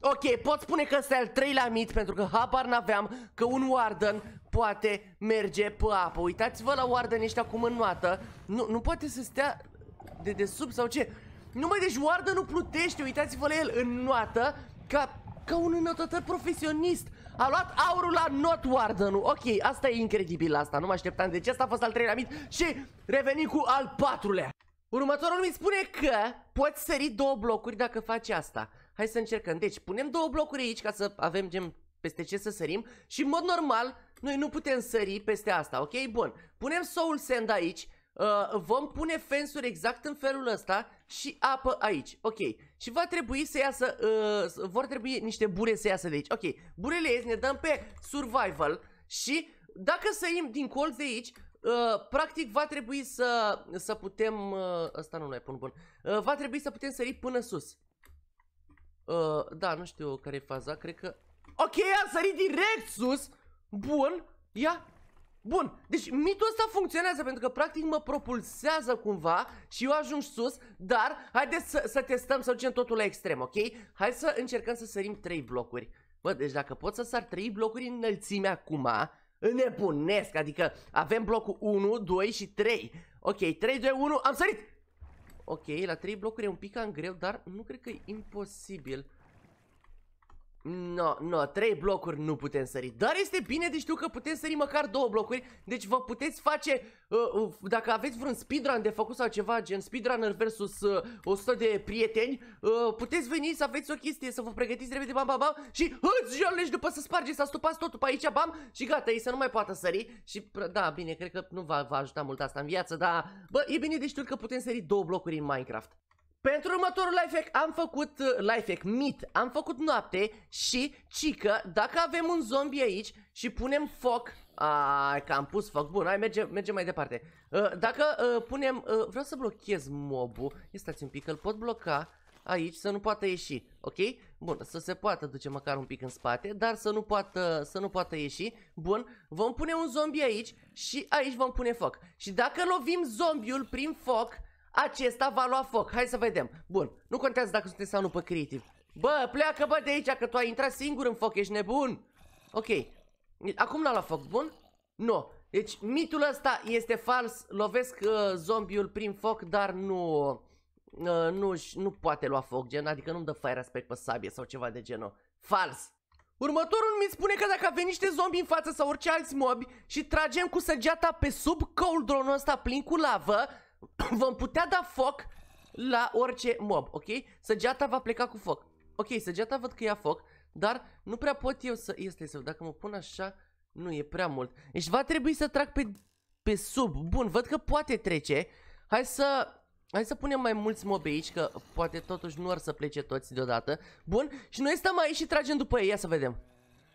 Ok, pot spune că ăsta e al treilea mit Pentru că habar n-aveam că un Warden poate merge pe apă Uitați-vă la Warden ăștia acum în noată nu, nu poate să stea de, de sub sau ce numai deci nu plutește, uitați-vă la el, în noată, ca, ca un înotător profesionist. A luat aurul la not Warden-ul. Ok, asta e incredibil asta, nu mă așteptam. Deci asta a fost al treilea mit și revenim cu al patrulea. Următorul mi spune că poți sări două blocuri dacă faci asta. Hai să încercăm. Deci, punem două blocuri aici ca să avem gem peste ce să sărim și în mod normal noi nu putem sări peste asta, ok? Bun. Punem soul sand aici Uh, vom pune fensuri exact în felul ăsta și apă aici, ok. Și va trebui să iasă, uh, vor trebui niște bure să iasă de aici, ok. Burele ies, ne dăm pe survival și dacă săim din colț de aici, Uh, practic va trebui să, să putem, uh, asta nu mai pun bun, uh, va trebui să putem sări până sus. Uh, da, nu știu care e faza, cred că... Ok, am sărit direct sus! Bun, ia, Bun, deci mitul ăsta funcționează pentru că practic mă propulsează cumva și eu ajung sus, dar haideți să, să testăm, să ducem totul la extrem, ok? Hai să încercăm să sărim 3 blocuri. Bă, deci dacă pot să sar 3 blocuri în înălțime acum, nebunesc, adică avem blocul 1, 2 și 3. Ok, 3, 2, 1, am sărit! Ok, la 3 blocuri e un pic cam greu, dar nu cred că e imposibil. No, no, trei blocuri nu putem sări Dar este bine de știu că putem sări măcar două blocuri Deci vă puteți face uh, uh, Dacă aveți vreun speedrun de făcut sau ceva Gen speedrunner versus uh, 100 de prieteni uh, Puteți veni să aveți o chestie Să vă pregătiți repede, bam, bam, bam Și hăți jalești după să spargeți, să stupați totul pe aici, bam Și gata, ei să nu mai poată sări Și da, bine, cred că nu va, va ajuta mult asta în viață Dar, bă, e bine de știu că putem sări două blocuri în Minecraft pentru următorul lifehack am făcut uh, life lifehack mit, am făcut noapte și cică, dacă avem un zombie aici și punem foc, ai că am pus foc, bun, hai merge, mergem mai departe. Uh, dacă uh, punem, vreau să blochez mobul, stați un pic, îl pot bloca aici să nu poată ieși, ok? Bun, să se poată duce măcar un pic în spate, dar să nu poată, să nu poată ieși. Bun, vom pune un zombie aici și aici vom pune foc. Și dacă lovim zombiul prin foc, acesta va lua foc, hai să vedem Bun, nu contează dacă sunteți sau nu pe creative Bă, pleacă bă de aici că tu ai intrat singur în foc, ești nebun Ok, acum n-a luat foc, bun? Nu, deci mitul ăsta este fals Lovesc uh, zombiul prin foc, dar nu uh, nu, nu poate lua foc, gen Adică nu-mi dă fire aspect pe sabie sau ceva de genul Fals Următorul mi spune că dacă avem niște zombi în față sau orice alți mobi și tragem cu săgeata pe sub cauldronul ăsta plin cu lavă, vom putea da foc la orice mob, ok? Săgeata va pleca cu foc. Ok, săgeata văd că ia foc, dar nu prea pot eu să... Este să... Dacă mă pun așa, nu e prea mult. Deci va trebui să trag pe, pe sub. Bun, văd că poate trece. Hai să... Hai să punem mai mulți mobi aici, că poate totuși nu ar să plece toți deodată. Bun, și noi stăm aici și tragem după ei, ia să vedem.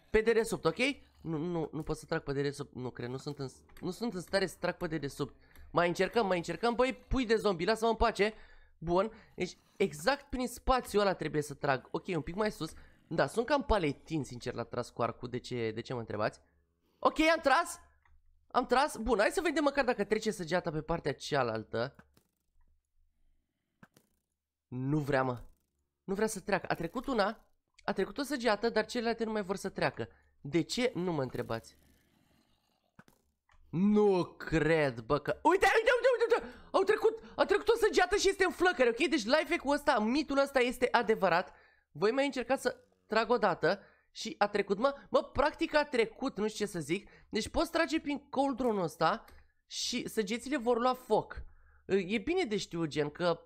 Pe dedesubt, ok? Nu, nu, nu pot să trag pe dedesubt, nu cred, nu sunt în, nu sunt în stare să trag pe dedesubt. Mai încercăm, mai încercăm. Băi, pui de zombie, lasă-mă în pace. Bun. Deci exact prin spațiul ăla trebuie să trag. Ok, un pic mai sus. Da, sunt cam paletin, sincer, la tras cu arcul. De ce, de ce mă întrebați? Ok, am tras. Am tras. Bun, hai să vedem măcar dacă trece săgeata pe partea cealaltă. Nu vrea, mă. Nu vrea să treacă. A trecut una, a trecut o săgeată, dar celelalte nu mai vor să treacă. De ce? Nu mă întrebați. Nu cred, bă, că... Uite, uite, uite, uite, uite! Au trecut, a trecut o săgeată și este în flăcări, ok? Deci lifehack-ul ăsta, mitul ăsta este adevărat. Voi mai încerca să trag o dată și a trecut, mă, mă, practic a trecut, nu știu ce să zic. Deci poți trage prin cauldronul ăsta și săgețile vor lua foc. E bine de știu, gen, că...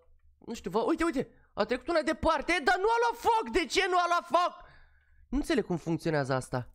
Nu știu, vă... Uite, uite! A trecut una departe, dar nu a luat foc! De ce nu a luat foc? Nu înțeleg cum funcționează asta.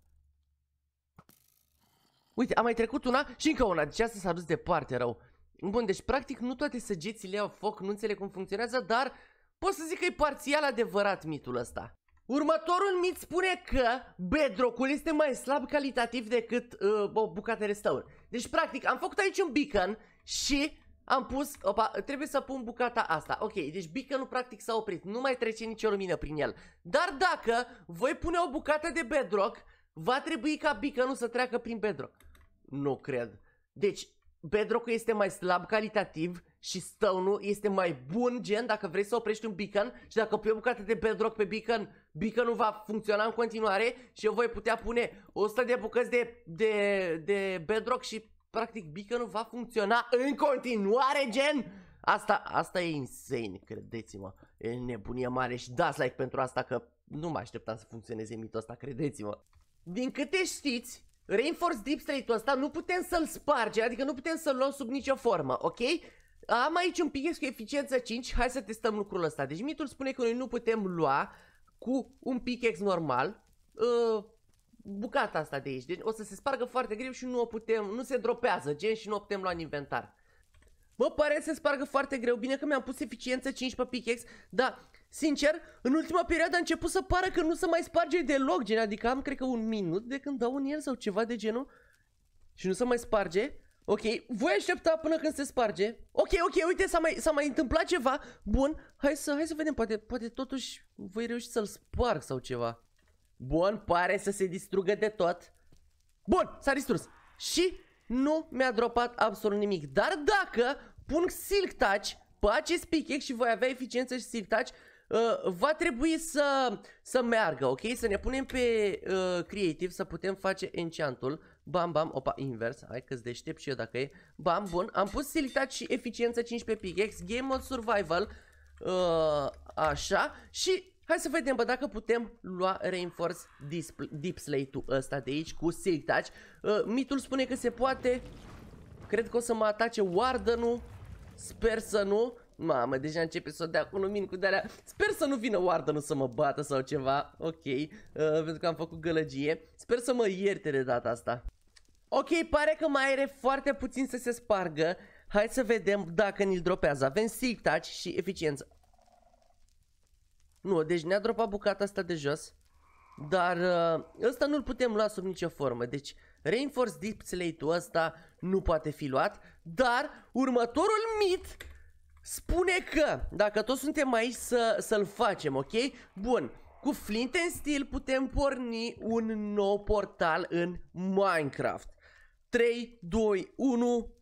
Uite, a mai trecut una și încă una, deci asta s-a dus departe rău. Bun, deci practic nu toate săgețile au foc, nu înțeleg cum funcționează, dar pot să zic că e parțial adevărat mitul ăsta. Următorul mit spune că bedrock este mai slab calitativ decât uh, o bucată stăuri Deci practic am făcut aici un beacon și am pus, opa, trebuie să pun bucata asta Ok, deci beacon-ul practic s-a oprit Nu mai trece nicio lumină prin el Dar dacă voi pune o bucată de bedrock Va trebui ca bicanul să treacă prin Bedrock. Nu cred. Deci, bedrock este mai slab calitativ și stone este mai bun, gen, dacă vrei să oprești un bican și dacă pui o bucată de bedrock pe bican bicanul va funcționa în continuare și eu voi putea pune 100 de bucăți de, de, de bedrock și practic bicanul va funcționa în continuare, gen! Asta, asta e insane, credeți-mă, e nebunie mare și dați like pentru asta că nu mă așteptam să funcționeze mitul ăsta, credeți-mă. Din câte știți, Reinforce Deep Slate-ul ăsta nu putem să-l spargem, adică nu putem să-l luăm sub nicio formă, ok? Am aici un pix cu eficiență 5, hai să testăm lucrul ăsta. Deci mitul spune că noi nu putem lua cu un pix normal uh, bucata asta de aici. Deci o să se spargă foarte greu și nu o putem, nu se dropează, gen, și nu o putem lua în inventar. Mă pare să se spargă foarte greu, bine că mi-am pus eficiență 5 pe pix, dar Sincer, în ultima perioadă a început să pară că nu se mai sparge deloc, gen, adică am, cred că, un minut de când dau în el sau ceva de genul și nu se mai sparge. Ok, voi aștepta până când se sparge. Ok, ok, uite, s-a mai, mai întâmplat ceva. Bun, hai să, hai să vedem, poate, poate totuși voi reuși să-l sparg sau ceva. Bun, pare să se distrugă de tot. Bun, s-a distrus. Și nu mi-a dropat absolut nimic. Dar dacă pun Silk Touch pe acest pickaxe și voi avea eficiență și Silk Touch, Uh, va trebui să, să meargă, ok? Să ne punem pe uh, creative, să putem face enchantul, Bam, bam, opa, invers, hai că-ți deștept și eu dacă e. Bam, bun, am pus silitat și eficiență 15 pickaxe, game mode survival, uh, așa, și Hai să vedem, bă, dacă putem lua Reinforce Deep Slate-ul ăsta de aici cu Silk Touch. Uh, mitul spune că se poate. Cred că o să mă atace Warden-ul. Sper să nu. Mamă, deja începe să o dea cu lumini cu darea Sper să nu vină Wardenul să mă bată sau ceva. Ok, uh, pentru că am făcut gălăgie. Sper să mă ierte de data asta. Ok, pare că mai are foarte puțin să se spargă. Hai să vedem dacă ni-l dropează. Avem Silk Touch și eficiență. Nu, deci ne-a dropat bucata asta de jos. Dar uh, ăsta nu-l putem lua sub nicio formă. Deci Reinforce Deep Slate-ul ăsta nu poate fi luat. Dar următorul mit Spune că, dacă toți suntem aici să, să-l facem, ok? Bun, cu Flint and Steel putem porni un nou portal în Minecraft. 3, 2, 1...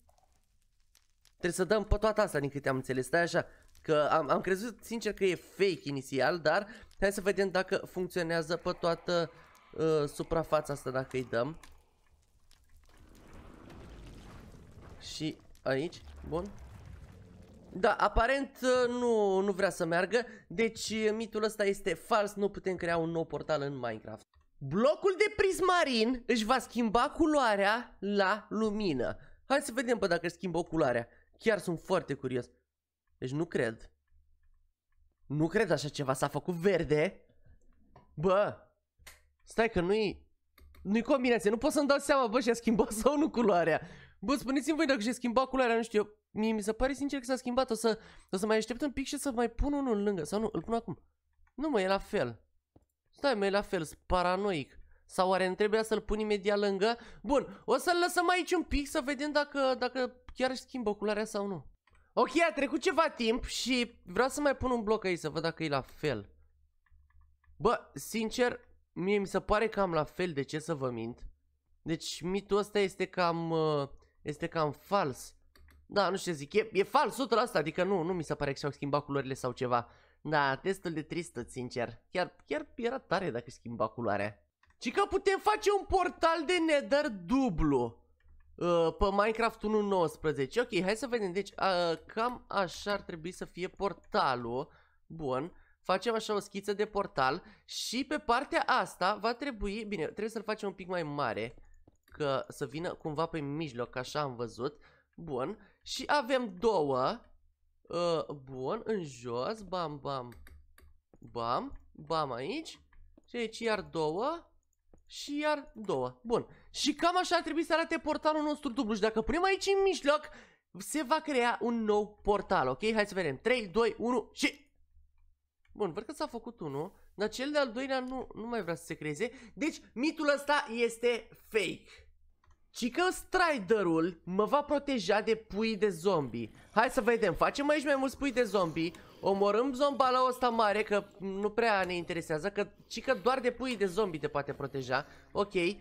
Trebuie să dăm pe toată asta din câte am înțeles, stai așa. Că am, am crezut sincer că e fake inițial, dar hai să vedem dacă funcționează pe toată uh, suprafața asta dacă îi dăm. Și aici, bun, da, aparent uh, nu, nu vrea să meargă, deci uh, mitul ăsta este fals, nu putem crea un nou portal în Minecraft. Blocul de prismarin își va schimba culoarea la lumină. Hai să vedem pe dacă își schimbă culoarea. Chiar sunt foarte curios. Deci nu cred. Nu cred așa ceva, s-a făcut verde. Bă, stai că nu-i... Nu-i combinație, nu pot să-mi dau seama, bă, și-a schimbat sau nu culoarea. Bă, spuneți-mi voi dacă și-a schimbat culoarea, nu știu eu. Mie mi se pare sincer că s-a schimbat. O să, o să mai aștept un pic și să mai pun unul lângă. Sau nu, îl pun acum. Nu mă, e la fel. Stai mă, e la fel, paranoic. Sau oare îmi trebuia să-l pun imediat lângă? Bun, o să-l lăsăm aici un pic să vedem dacă, dacă chiar își schimbă culoarea sau nu. Ok, a trecut ceva timp și vreau să mai pun un bloc aici să văd dacă e la fel. Bă, sincer, mie mi se pare cam la fel, de ce să vă mint? Deci mitul ăsta este cam, uh, este cam fals. Da, nu știu ce zic, e, e fals 100% asta, adică nu, nu mi se pare că și-au schimbat culorile sau ceva. Da, destul de tristă, sincer. Chiar, chiar era tare dacă schimba culoarea. Ci că putem face un portal de nether dublu. Uh, pe Minecraft 1.19. Ok, hai să vedem. Deci, uh, cam așa ar trebui să fie portalul. Bun. Facem așa o schiță de portal și pe partea asta va trebui, bine, trebuie să-l facem un pic mai mare, că să vină cumva pe mijloc, așa am văzut. Bun. Și avem două. Uh, bun, în jos. Bam, bam. Bam. Bam aici. Și aici deci iar două. Și iar două. Bun. Și cam așa ar trebui să arate portalul nostru dublu. Și dacă punem aici în mijloc, se va crea un nou portal, ok? Hai să vedem. 3, 2, 1 și... Bun, văd că s-a făcut unul, dar cel de-al doilea nu, nu mai vrea să se creeze. Deci, mitul ăsta este fake. Ci că Striderul mă va proteja de pui de zombie. Hai să vedem, facem aici mai mulți pui de zombie, omorâm la ăsta mare, că nu prea ne interesează, că, ci că doar de pui de zombie te poate proteja. Ok, uh,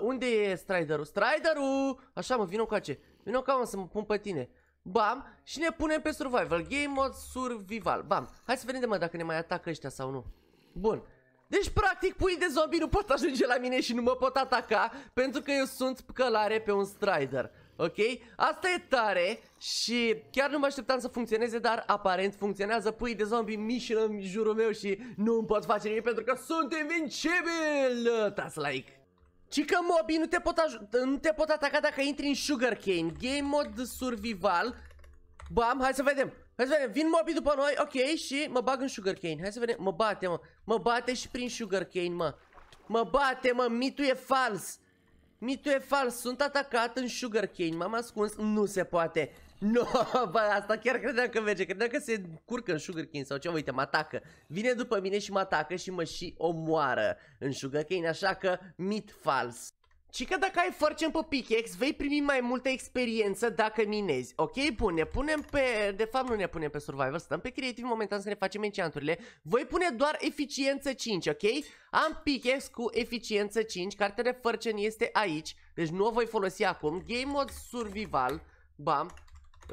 unde e Striderul? Striderul! Așa mă, vină cu ace. Vină ca să mă pun pe tine. Bam, și ne punem pe survival, game mode survival, bam. Hai să vedem, mă, dacă ne mai atacă ăștia sau nu. Bun, deci, practic, pui de zombie nu pot ajunge la mine și nu mă pot ataca pentru că eu sunt călare pe un Strider. Ok? Asta e tare și chiar nu mă așteptam să funcționeze, dar aparent funcționează. Pui de zombie mișină în jurul meu și nu îmi pot face nimic pentru că sunt invincibil! Dați like! Ci că mobii nu te, pot nu te pot ataca dacă intri în Sugarcane. Game mod survival. Bam, hai să vedem. Hai să vedem, vin mobii după noi, ok, și mă bag în sugarcane. Hai să vedem, mă bate, mă. Mă bate și prin sugarcane, mă. Mă bate, mă, mitul e fals. Mitul e fals, sunt atacat în sugarcane, m-am ascuns, nu se poate. Nu, no, bă, asta chiar credeam că merge, credeam că se curcă în sugarcane sau ce? uite, mă atacă. Vine după mine și mă atacă și mă și omoară în sugarcane, așa că mit fals. Și că dacă ai farcem pe pickaxe, vei primi mai multă experiență dacă minezi. Ok, bun, ne punem pe... De fapt nu ne punem pe survivor, stăm pe creative momentan să ne facem enchant Voi pune doar eficiență 5, ok? Am pickaxe cu eficiență 5, cartea de farcen este aici, deci nu o voi folosi acum. Game mode survival, bam,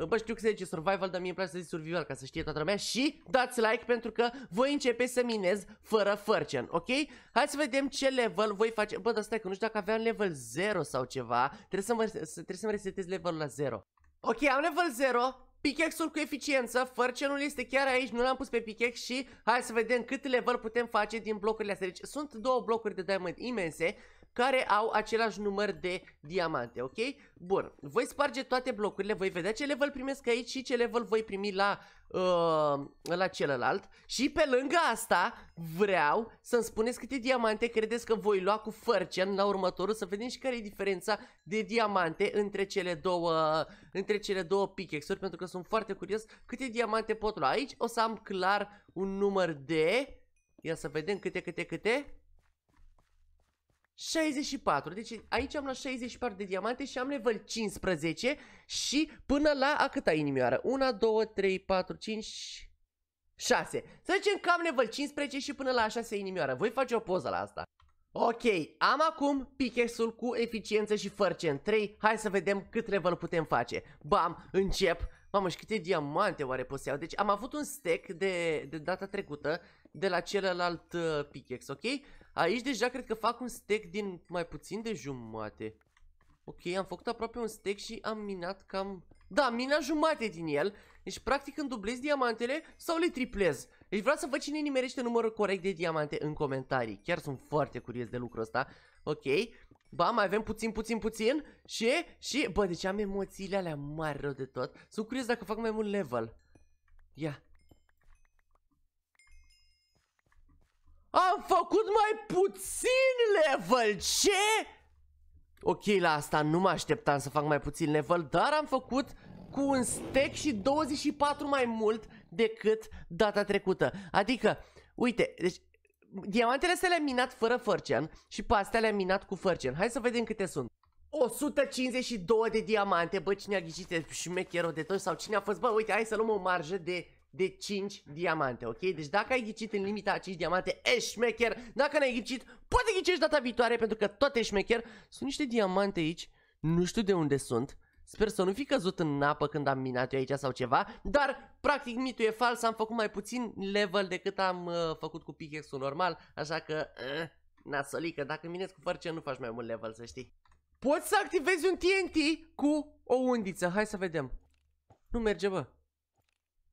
Bă, știu că se zice survival, dar mie îmi place să zic survival ca să știe toată lumea și dați like pentru că voi începe să minez fără fărcen, ok? Hai să vedem ce level voi face. Bă, dar stai că nu știu dacă aveam level 0 sau ceva. Trebuie să mi trebuie să resetez levelul la 0. Ok, am level 0. Pickaxe-ul cu eficiență, fărcenul este chiar aici, nu l-am pus pe pickaxe și hai să vedem cât level putem face din blocurile astea. Deci sunt două blocuri de diamond imense care au același număr de diamante, ok? Bun, voi sparge toate blocurile, voi vedea ce level primesc aici și ce level voi primi la, uh, la celălalt Și pe lângă asta vreau să-mi spuneți câte diamante credeți că voi lua cu Fărcen la următorul Să vedem și care e diferența de diamante între cele două, între cele două pickaxe-uri Pentru că sunt foarte curios câte diamante pot lua Aici o să am clar un număr de... Ia să vedem câte, câte, câte... 64, deci aici am la 64 de diamante și am level 15 și până la a câta inimioară? 1, 2, 3, 4, 5, 6. Să zicem că am level 15 și până la a 6 inimioară. Voi face o poză la asta. Ok, am acum pichesul cu eficiență și fărcen 3. Hai să vedem cât level putem face. Bam, încep. Mamă, și câte diamante oare pot să iau? Deci am avut un stack de, de data trecută de la celălalt uh, pickaxe, ok? Aici deja cred că fac un stack din mai puțin de jumate. Ok, am făcut aproape un stack și am minat cam... Da, am minat jumate din el. Deci practic îmi dublez diamantele sau le triplez. Deci vreau să văd cine nimerește numărul corect de diamante în comentarii. Chiar sunt foarte curios de lucrul ăsta. Ok. Ba, mai avem puțin, puțin, puțin. Și, și... Bă, deci am emoțiile alea mari rău de tot. Sunt curios dacă fac mai mult level. Ia, Am făcut mai puțin level, ce? Ok, la asta nu mă așteptam să fac mai puțin level, dar am făcut cu un stack și 24 mai mult decât data trecută. Adică, uite, deci diamantele astea le-am minat fără fărcen și pe astea le-am minat cu fărcen. Hai să vedem câte sunt. 152 de diamante, bă, cine a ghicit șmecherul de toți sau cine a fost, bă, uite, hai să luăm o marjă de de 5 diamante, ok? Deci dacă ai ghicit în limita a 5 diamante, e șmecher. Dacă n-ai ghicit, poate ghicești data viitoare, pentru că tot e șmecher. Sunt niște diamante aici, nu știu de unde sunt. Sper să nu fi căzut în apă când am minat eu aici sau ceva, dar practic mitul e fals, am făcut mai puțin level decât am uh, făcut cu pickaxe-ul normal, așa că uh, nasolică, dacă minezi cu fărce nu faci mai mult level, să știi. Poți să activezi un TNT cu o undiță, hai să vedem. Nu merge, bă.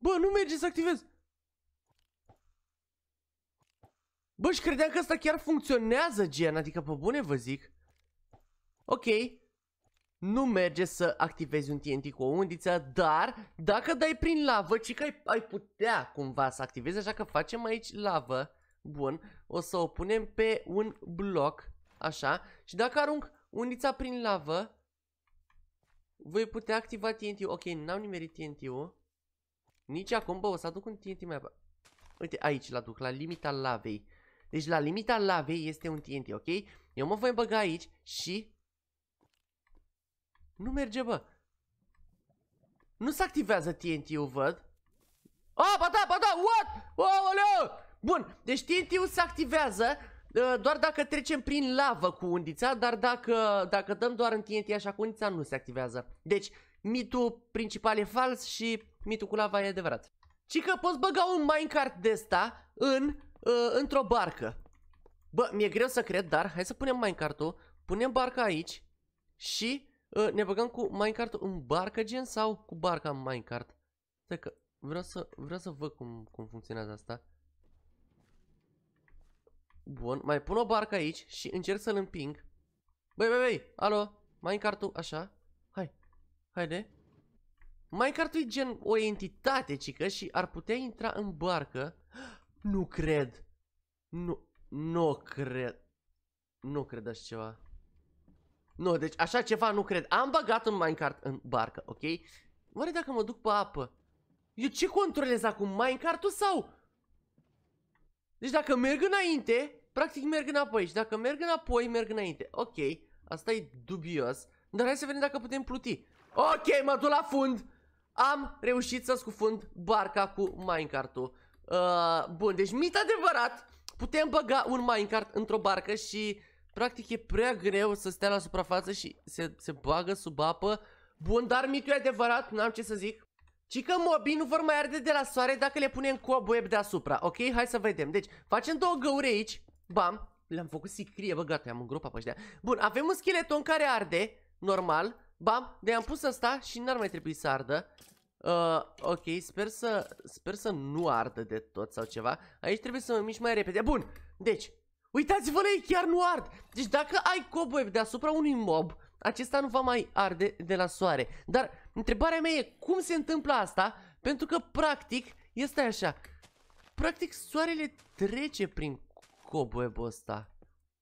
Bă, nu merge să activez. Bă, și credeam că asta chiar funcționează, gen, adică pe bune vă zic. Ok. Nu merge să activezi un TNT cu o undiță, dar dacă dai prin lavă, ci că ai, ai putea cumva să activezi, așa că facem aici lavă. Bun, o să o punem pe un bloc, așa, și dacă arunc undița prin lavă, voi putea activa TNT-ul. Ok, n-am nimerit TNT-ul. Nici acum, bă, o să aduc un TNT mai aproape. Uite, aici l-aduc, la limita lavei. Deci la limita lavei este un TNT, ok? Eu mă voi băga aici și... Nu merge, bă. Nu se activează TNT-ul, văd. Ah, ba da, ba da, what? Aoleu! Bun, deci TNT-ul se activează ă, doar dacă trecem prin lavă cu undița, dar dacă, dacă dăm doar în TNT așa cu undița, nu se activează. Deci, mitul principal e fals și mitul cu lava e adevărat. Și că poți băga un minecart de ăsta în, uh, într-o barcă. Bă, mi-e greu să cred, dar hai să punem minecartul, punem barca aici și uh, ne băgăm cu minecartul în barcă gen sau cu barca în minecart. Stai că vreau să, vreau să văd cum, cum funcționează asta. Bun, mai pun o barcă aici și încerc să-l împing. Băi, băi, băi, alo, minecartul, așa. Haide. Minecraft e gen o entitate, cică, și ar putea intra în barcă. Nu cred. Nu, nu cred. Nu cred așa ceva. Nu, deci așa ceva nu cred. Am băgat un Minecraft în barcă, ok? Oare dacă mă duc pe apă? Eu ce controlez acum? Minecraft ul sau? Deci dacă merg înainte, practic merg înapoi. Și dacă merg înapoi, merg înainte. Ok, asta e dubios. Dar hai să vedem dacă putem pluti. Ok, mă duc la fund. Am reușit să scufund barca cu minecart-ul. Uh, bun, deci mit adevărat. Putem băga un minecart într-o barcă și practic e prea greu să stea la suprafață și se, se bagă sub apă. Bun, dar mitul e adevărat, n-am ce să zic. Ci că mobii nu vor mai arde de la soare dacă le punem cobweb deasupra, ok? Hai să vedem. Deci, facem două găuri aici. Bam. Le-am făcut sicrie, bă, gata, am îngropat pe ăștia. Bun, avem un skeleton care arde, normal. Bam, de am pus asta și n-ar mai trebui să ardă. Uh, ok, sper să, sper să nu ardă de tot sau ceva. Aici trebuie să mă mișc mai repede. Bun, deci, uitați-vă la ei, chiar nu ard. Deci dacă ai cobweb deasupra unui mob, acesta nu va mai arde de la soare. Dar întrebarea mea e cum se întâmplă asta, pentru că practic este așa. Practic soarele trece prin cobweb ăsta.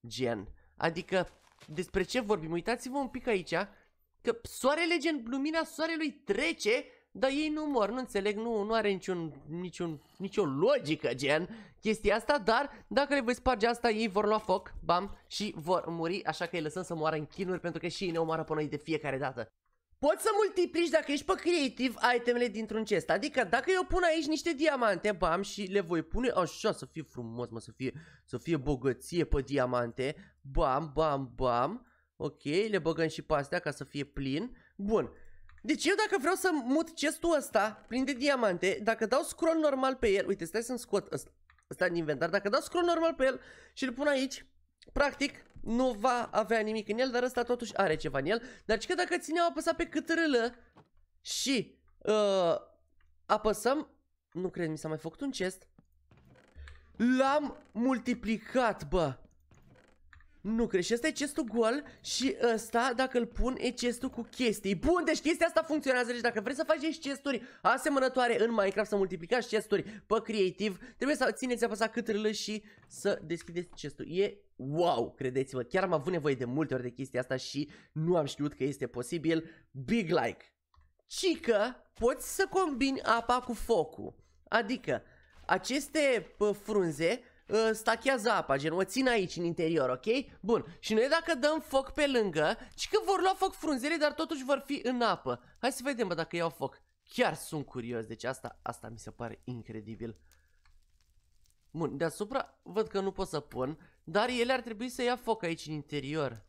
Gen. Adică despre ce vorbim? Uitați-vă un pic aici. Că soarele, gen, lumina soarelui trece, dar ei nu mor, nu înțeleg, nu, nu are niciun, niciun, nicio logică, gen, chestia asta, dar dacă le voi sparge asta, ei vor lua foc, bam, și vor muri, așa că îi lăsăm să moară în chinuri, pentru că și ei ne omoară pe noi de fiecare dată. Poți să multiplici dacă ești pe creative itemele dintr-un chest. Adică dacă eu pun aici niște diamante, bam, și le voi pune așa, să fie frumos, mă, să fie, să fie bogăție pe diamante, bam, bam, bam. Ok, le băgăm și pe astea ca să fie plin. Bun. Deci eu dacă vreau să mut chestul ăsta plin de diamante, dacă dau scroll normal pe el, uite, stai să-mi scot ăsta, ăsta în inventar, dacă dau scroll normal pe el și îl pun aici, practic nu va avea nimic în el, dar ăsta totuși are ceva în el. Dar că dacă țineam apăsat pe câtârâlă și uh, apăsăm, nu cred, mi s-a mai făcut un chest, l-am multiplicat, bă! Nu cred. Și ăsta e chestul gol și ăsta, dacă îl pun, e chestul cu chestii. Bun, deci chestia asta funcționează. Deci dacă vrei să faci chesturi asemănătoare în Minecraft, să multiplicați chesturi pe creativ, trebuie să țineți apăsa cât râlă și să deschideți chestul. E wow, credeți vă chiar am avut nevoie de multe ori de chestia asta și nu am știut că este posibil. Big like! Cică, poți să combini apa cu focul. Adică, aceste frunze uh, ă, stachează apa, gen o țin aici în interior, ok? Bun, și noi dacă dăm foc pe lângă, ci că vor lua foc frunzele, dar totuși vor fi în apă. Hai să vedem, bă, dacă iau foc. Chiar sunt curios, deci asta, asta mi se pare incredibil. Bun, deasupra văd că nu pot să pun, dar ele ar trebui să ia foc aici în interior.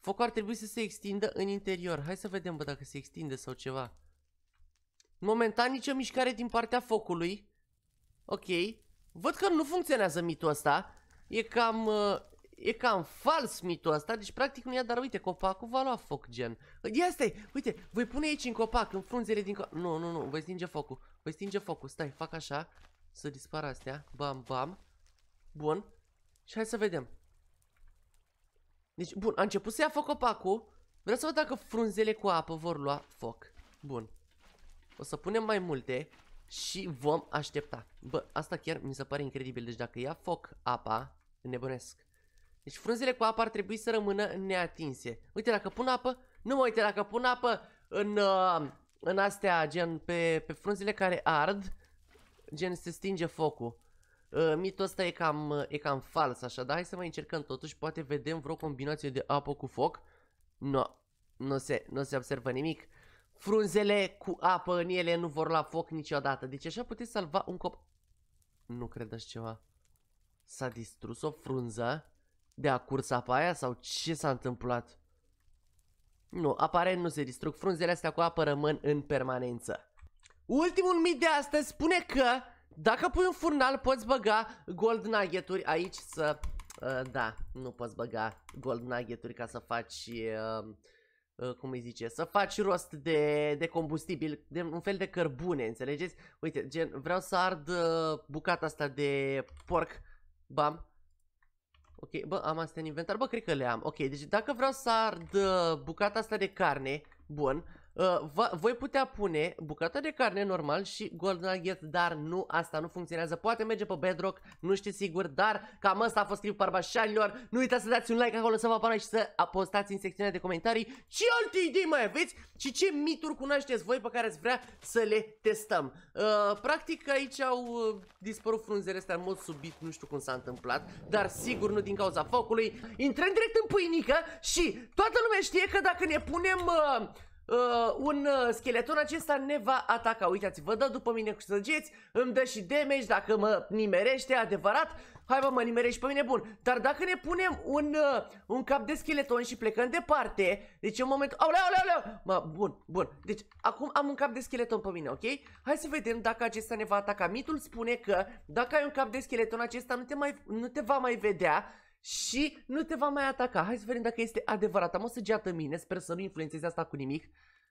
Focul ar trebui să se extindă în interior. Hai să vedem, bă, dacă se extinde sau ceva. Momentan nicio mișcare din partea focului. Ok. Văd că nu funcționează mitul ăsta. E cam... Uh, e cam fals mitul ăsta, deci practic nu ia, dar uite, copacul va lua foc, gen. Ia stai, uite, voi pune aici în copac, în frunzele din copac. Nu, nu, nu, voi stinge focul, voi stinge focul, stai, fac așa, să dispară astea, bam, bam. Bun, și hai să vedem. Deci, bun, a început să ia foc copacul. Vreau să văd dacă frunzele cu apă vor lua foc. Bun. O să punem mai multe. Și vom aștepta. Bă, asta chiar mi se pare incredibil. Deci dacă ia foc apa, nebunesc. Deci frunzele cu apă ar trebui să rămână neatinse. Uite, dacă pun apă... Nu, uite, dacă pun apă în, uh, în astea, gen, pe, pe frunzele care ard, gen, se stinge focul. Uh, mitul ăsta e cam, e cam fals, așa, dar hai să mai încercăm totuși. Poate vedem vreo combinație de apă cu foc. Nu, no, nu se, nu se observă nimic. Frunzele cu apă în ele nu vor la foc niciodată. Deci așa puteți salva un cop... Nu cred așa ceva. S-a distrus o frunză? De a curs apa aia sau ce s-a întâmplat? Nu, aparent nu se distrug. Frunzele astea cu apă rămân în permanență. Ultimul mit de astăzi spune că dacă pui un furnal poți băga gold nuggeturi aici să... Uh, da, nu poți băga gold nuggeturi ca să faci... Uh, uh, cum îi zice, să faci rost de, de combustibil, de un fel de cărbune, înțelegeți? Uite, gen, vreau să ard uh, bucata asta de porc, bam, ok, bă, am asta în inventar, bă, cred că le am, ok, deci dacă vreau să ard uh, bucata asta de carne, bun, Uh, ă, va, voi putea pune bucată de carne normal și gold nugget, dar nu, asta nu funcționează. Poate merge pe bedrock, nu știu sigur, dar cam asta a fost clipul barbașanilor. Nu uitați să dați un like acolo, să vă apare și să postați în secțiunea de comentarii ce alte idei mai aveți și ce mituri cunoașteți voi pe care ați vrea să le testăm. Uh, practic aici au uh, dispărut frunzele astea în mod subit, nu știu cum s-a întâmplat, dar sigur nu din cauza focului. Intrăm direct în pâinică și toată lumea știe că dacă ne punem... Uh, Uh, un uh, scheleton acesta ne va ataca Uitați-vă, dă după mine cu săgeți Îmi dă și damage dacă mă nimerește Adevărat, hai bă, mă nimerești pe mine bun Dar dacă ne punem un, uh, un cap de scheleton și plecăm departe Deci în momentul... aulea, aulea, aulea mă, Bun, bun, deci acum am un cap de scheleton pe mine, ok? Hai să vedem dacă acesta ne va ataca Mitul spune că dacă ai un cap de scheleton acesta nu te, mai, nu te va mai vedea și nu te va mai ataca. Hai să vedem dacă este adevărat. Am o săgeată în mine, sper să nu influențeze asta cu nimic.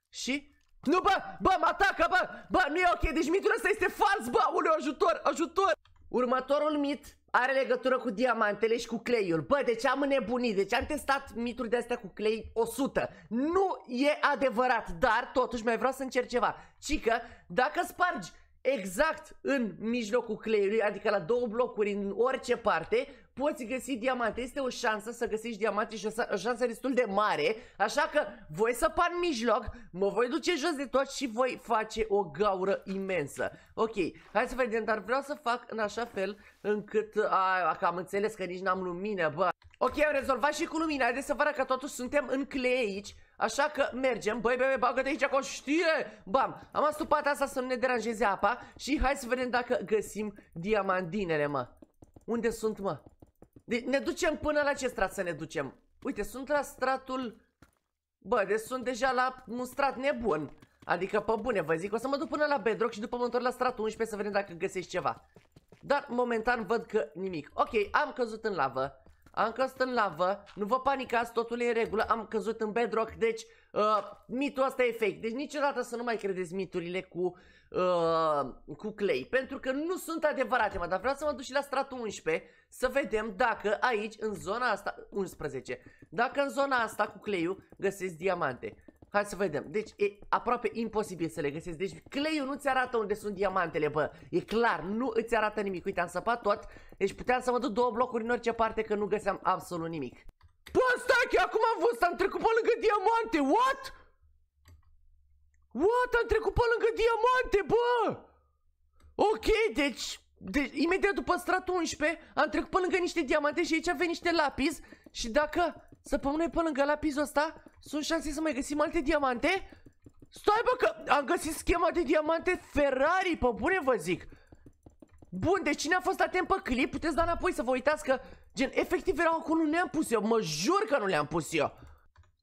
Și... Nu, bă! Bă, mă atacă, bă! Bă, nu e ok, deci mitul ăsta este fals, bă! Uleu, ajutor, ajutor! Următorul mit are legătură cu diamantele și cu cleiul. Bă, ce deci am înnebunit, ce deci am testat mituri de astea cu clei 100. Nu e adevărat, dar totuși mai vreau să încerc ceva. Cică, dacă spargi exact în mijlocul cleiului, adică la două blocuri în orice parte, poți găsi diamante. Este o șansă să găsești diamante și o șansă destul de mare, așa că voi să în mijloc, mă voi duce jos de tot și voi face o gaură imensă. Ok, hai să vedem, dar vreau să fac în așa fel încât, a, că am înțeles că nici n-am lumină, bă. Ok, am rezolvat și cu lumina, haideți să vă că totuși suntem în clei aici. Așa că mergem, băi, băi, bagă de aici cu știe Bam, am astupat asta să nu ne deranjeze apa Și hai să vedem dacă găsim diamandinele, mă Unde sunt, mă? De ne ducem până la ce strat să ne ducem? Uite, sunt la stratul... Bă, deci sunt deja la un strat nebun. Adică, pe bune, vă zic, o să mă duc până la bedrock și după mă întorc la stratul 11 să vedem dacă găsești ceva. Dar, momentan, văd că nimic. Ok, am căzut în lavă. Am căzut în lavă, nu vă panicați, totul e în regulă, am căzut în bedrock, deci uh, mitul ăsta e fake. Deci niciodată să nu mai credeți miturile cu Uh, cu Clay, pentru că nu sunt adevărate, mă, dar vreau să mă duc și la stratul 11 să vedem dacă aici, în zona asta, 11, dacă în zona asta cu clay găsesc diamante. Hai să vedem. Deci e aproape imposibil să le găsesc. Deci clay nu-ți arată unde sunt diamantele, bă. E clar, nu îți arată nimic. Uite, am săpat tot. Deci puteam să mă duc două blocuri în orice parte că nu găseam absolut nimic. Bă, stai, că acum am văzut, am trecut pe lângă diamante. What? What? Am trecut pe lângă diamante, bă! Ok, deci... De, deci, imediat după stratul 11 am trecut pe lângă niște diamante și aici avem niște lapis și dacă săpămâna pe lângă lapisul ăsta, sunt șanse să mai găsim alte diamante? Stai bă că am găsit schema de diamante Ferrari, pe bune vă zic Bun, deci cine a fost atent pe clip, puteți da înapoi să vă uitați că Gen, efectiv erau acolo, nu le-am pus eu, mă jur că nu le-am pus eu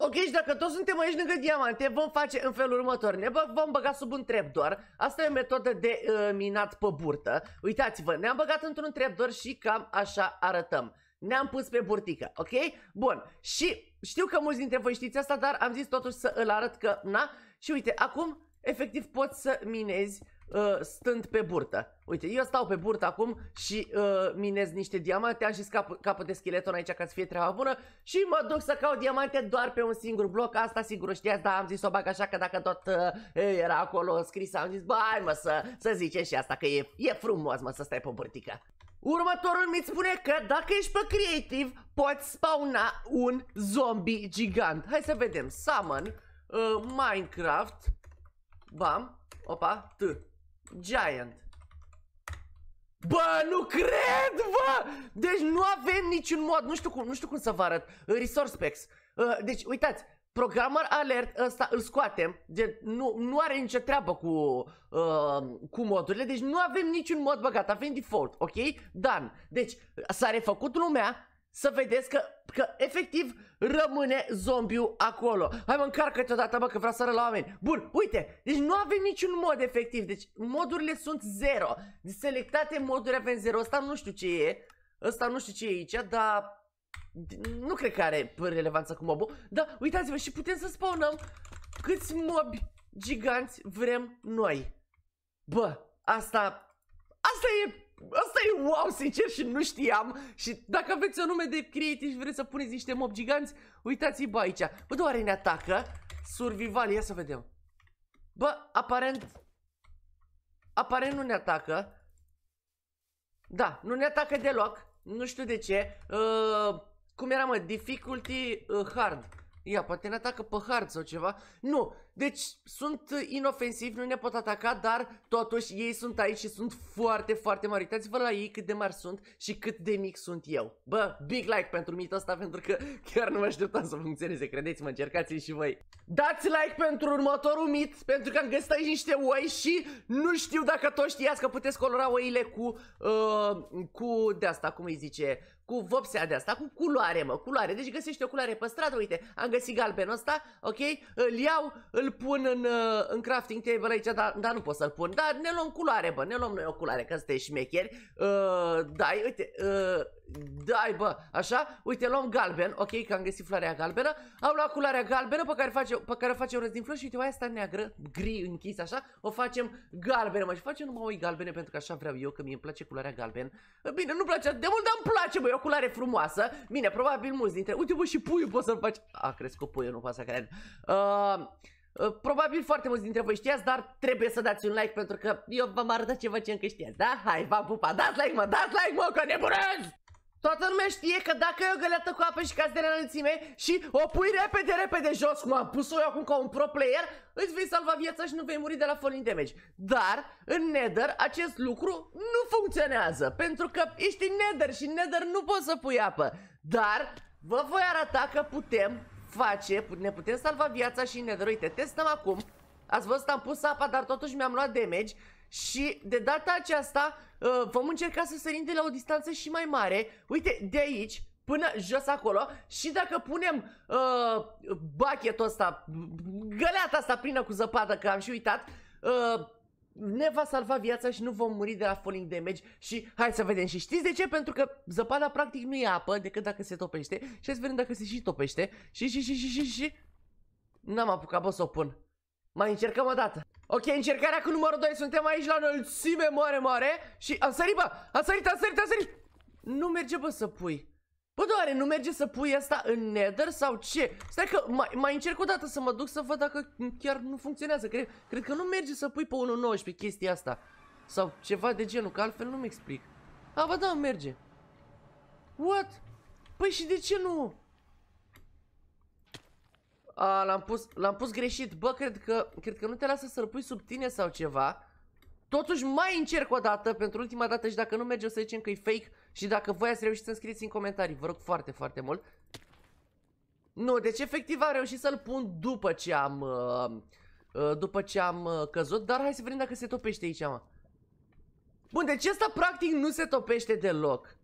Ok, și dacă toți suntem aici lângă diamante, vom face în felul următor. Ne bă vom băga sub un trepdor. Asta e o metodă de uh, minat pe burtă. Uitați-vă, ne-am băgat într-un trepdor și cam așa arătăm. Ne-am pus pe burtică, ok? Bun, și știu că mulți dintre voi știți asta, dar am zis totuși să îl arăt că, na? Și uite, acum efectiv poți să minezi uh, stând pe burtă. Uite, eu stau pe burtă acum și uh, minez niște diamante, am și cap, capăt de scheleton aici ca să fie treaba bună și mă duc să caut diamante doar pe un singur bloc, asta sigur o știați, dar am zis o bag așa că dacă tot uh, era acolo scris, am zis, bai mă să, să zice și asta, că e, e frumos mă să stai pe burtică. Următorul mi spune că dacă ești pe creative, poți spawna un zombie gigant. Hai să vedem, summon, uh, Minecraft, bam, opa, t, Giant. Bă, nu cred, bă! Deci nu avem niciun mod, nu știu cum, nu știu cum să vă arăt. resource packs. Uh, deci, uitați, programmer alert ăsta îl scoatem, de, nu, nu are nicio treabă cu, uh, cu modurile, deci nu avem niciun mod băgat, avem default, ok? Dan, deci s-a refăcut lumea, să vedeți că, că efectiv rămâne zombiu acolo. Hai mă, încarcă-te odată, bă că vreau să la oameni. Bun, uite, deci nu avem niciun mod efectiv, deci modurile sunt zero De deci selectate moduri avem zero asta nu știu ce e, asta nu știu ce e aici, dar nu cred că are relevanță cu mobul. Dar uitați-vă și putem să spawnăm câți mobi giganți vrem noi. Bă, asta, asta e Asta e wow, sincer, și nu știam. Și dacă aveți o nume de creative și vreți să puneți niște mob giganți, uitați-vă aici. Bă, doare ne atacă. Survival, ia să vedem. Bă, aparent... Aparent nu ne atacă. Da, nu ne atacă deloc. Nu știu de ce. Uh, cum era, mă? Difficulty uh, hard. Ia, poate ne atacă pe hard sau ceva. Nu, deci sunt uh, inofensivi, nu ne pot ataca, dar totuși ei sunt aici și sunt foarte, foarte mari. Uitați-vă la ei cât de mari sunt și cât de mic sunt eu. Bă, big like pentru mitul ăsta pentru că chiar nu mă așteptam să funcționeze, credeți-mă, încercați și voi. Dați like pentru următorul mit, pentru că am găsit aici niște oi și nu știu dacă toți știați că puteți colora oile cu, uh, cu de asta, cum îi zice, cu vopsea de asta, cu culoare, mă, culoare. Deci găsește o culoare pe stradă, uite, am găsit galben ăsta, ok? Îl iau, îl pun în, uh, în crafting table aici, dar, dar nu pot să-l pun. Dar ne luăm culoare, bă, ne luăm noi o culoare, că suntem șmecheri. Uh, dai, uite, uh, dai, bă, așa? Uite, luăm galben, ok, că am găsit floarea galbenă. Am luat culoarea galbenă pe care, face, pe care o face urât din flori și uite, aia asta neagră, gri închis, așa? O facem galbenă, mă, și facem numai oi galbene pentru că așa vreau eu, că mie îmi place culoarea galben. Bine, nu place de mult, dar îmi place, bă, e o culoare frumoasă. Bine, probabil mulți dintre... Uite, bă, și puiul poți să-l faci... A, crescut puiul nu poate să cred. Uh, Ă, probabil foarte mulți dintre voi știați, dar trebuie să dați un like pentru că eu v-am arătat ceva ce încă știați, da? Hai, v-am pupat, dați like mă, dați like mă, că nebunez! Toată lumea știe că dacă e o găleată cu apă și cazdele de înălțime și o pui repede, repede jos, cum am pus-o eu acum ca un pro player, îți vei salva viața și nu vei muri de la falling damage. Dar, în Nether, acest lucru nu funcționează, pentru că ești în Nether și în Nether nu poți să pui apă. Dar, vă voi arata că putem face, ne putem salva viața și ne dăruite. Testăm acum. Ați văzut, am pus apa, dar totuși mi-am luat damage. Și de data aceasta uh, vom încerca să sărim de la o distanță și mai mare. Uite, de aici până jos acolo și dacă punem uh, bachetul ăsta, găleata asta plină cu zăpadă, că am și uitat, uh, ne va salva viața și nu vom muri de la falling damage și hai să vedem. Și știți de ce? Pentru că zăpada practic nu e apă decât dacă se topește și hai să vedem dacă se și topește și și și și și și N-am apucat, bă, să o pun. Mai încercăm o dată. Ok, încercarea cu numărul 2, suntem aici la înălțime mare, mare și a sărit, bă, a sărit, a sărit, a sărit. Nu merge, bă, să pui. Bă, doare, nu merge să pui asta în nether sau ce? Stai că mai, mai încerc o dată să mă duc să văd dacă chiar nu funcționează. Cred, cred că nu merge să pui pe 1.19 chestia asta. Sau ceva de genul, că altfel nu-mi explic. A, bă, da, merge. What? Păi și de ce nu? A, l-am pus, l-am pus greșit. Bă, cred că, cred că nu te lasă să-l pui sub tine sau ceva. Totuși mai încerc o dată, pentru ultima dată și dacă nu merge o să zicem că e fake și dacă voi ați reușit să scrieți în comentarii, vă rog foarte, foarte mult. Nu, deci efectiv am reușit să-l pun după ce am, uh, uh, după ce am uh, căzut, dar hai să vedem dacă se topește aici, mă. Bun, deci ăsta practic nu se topește deloc.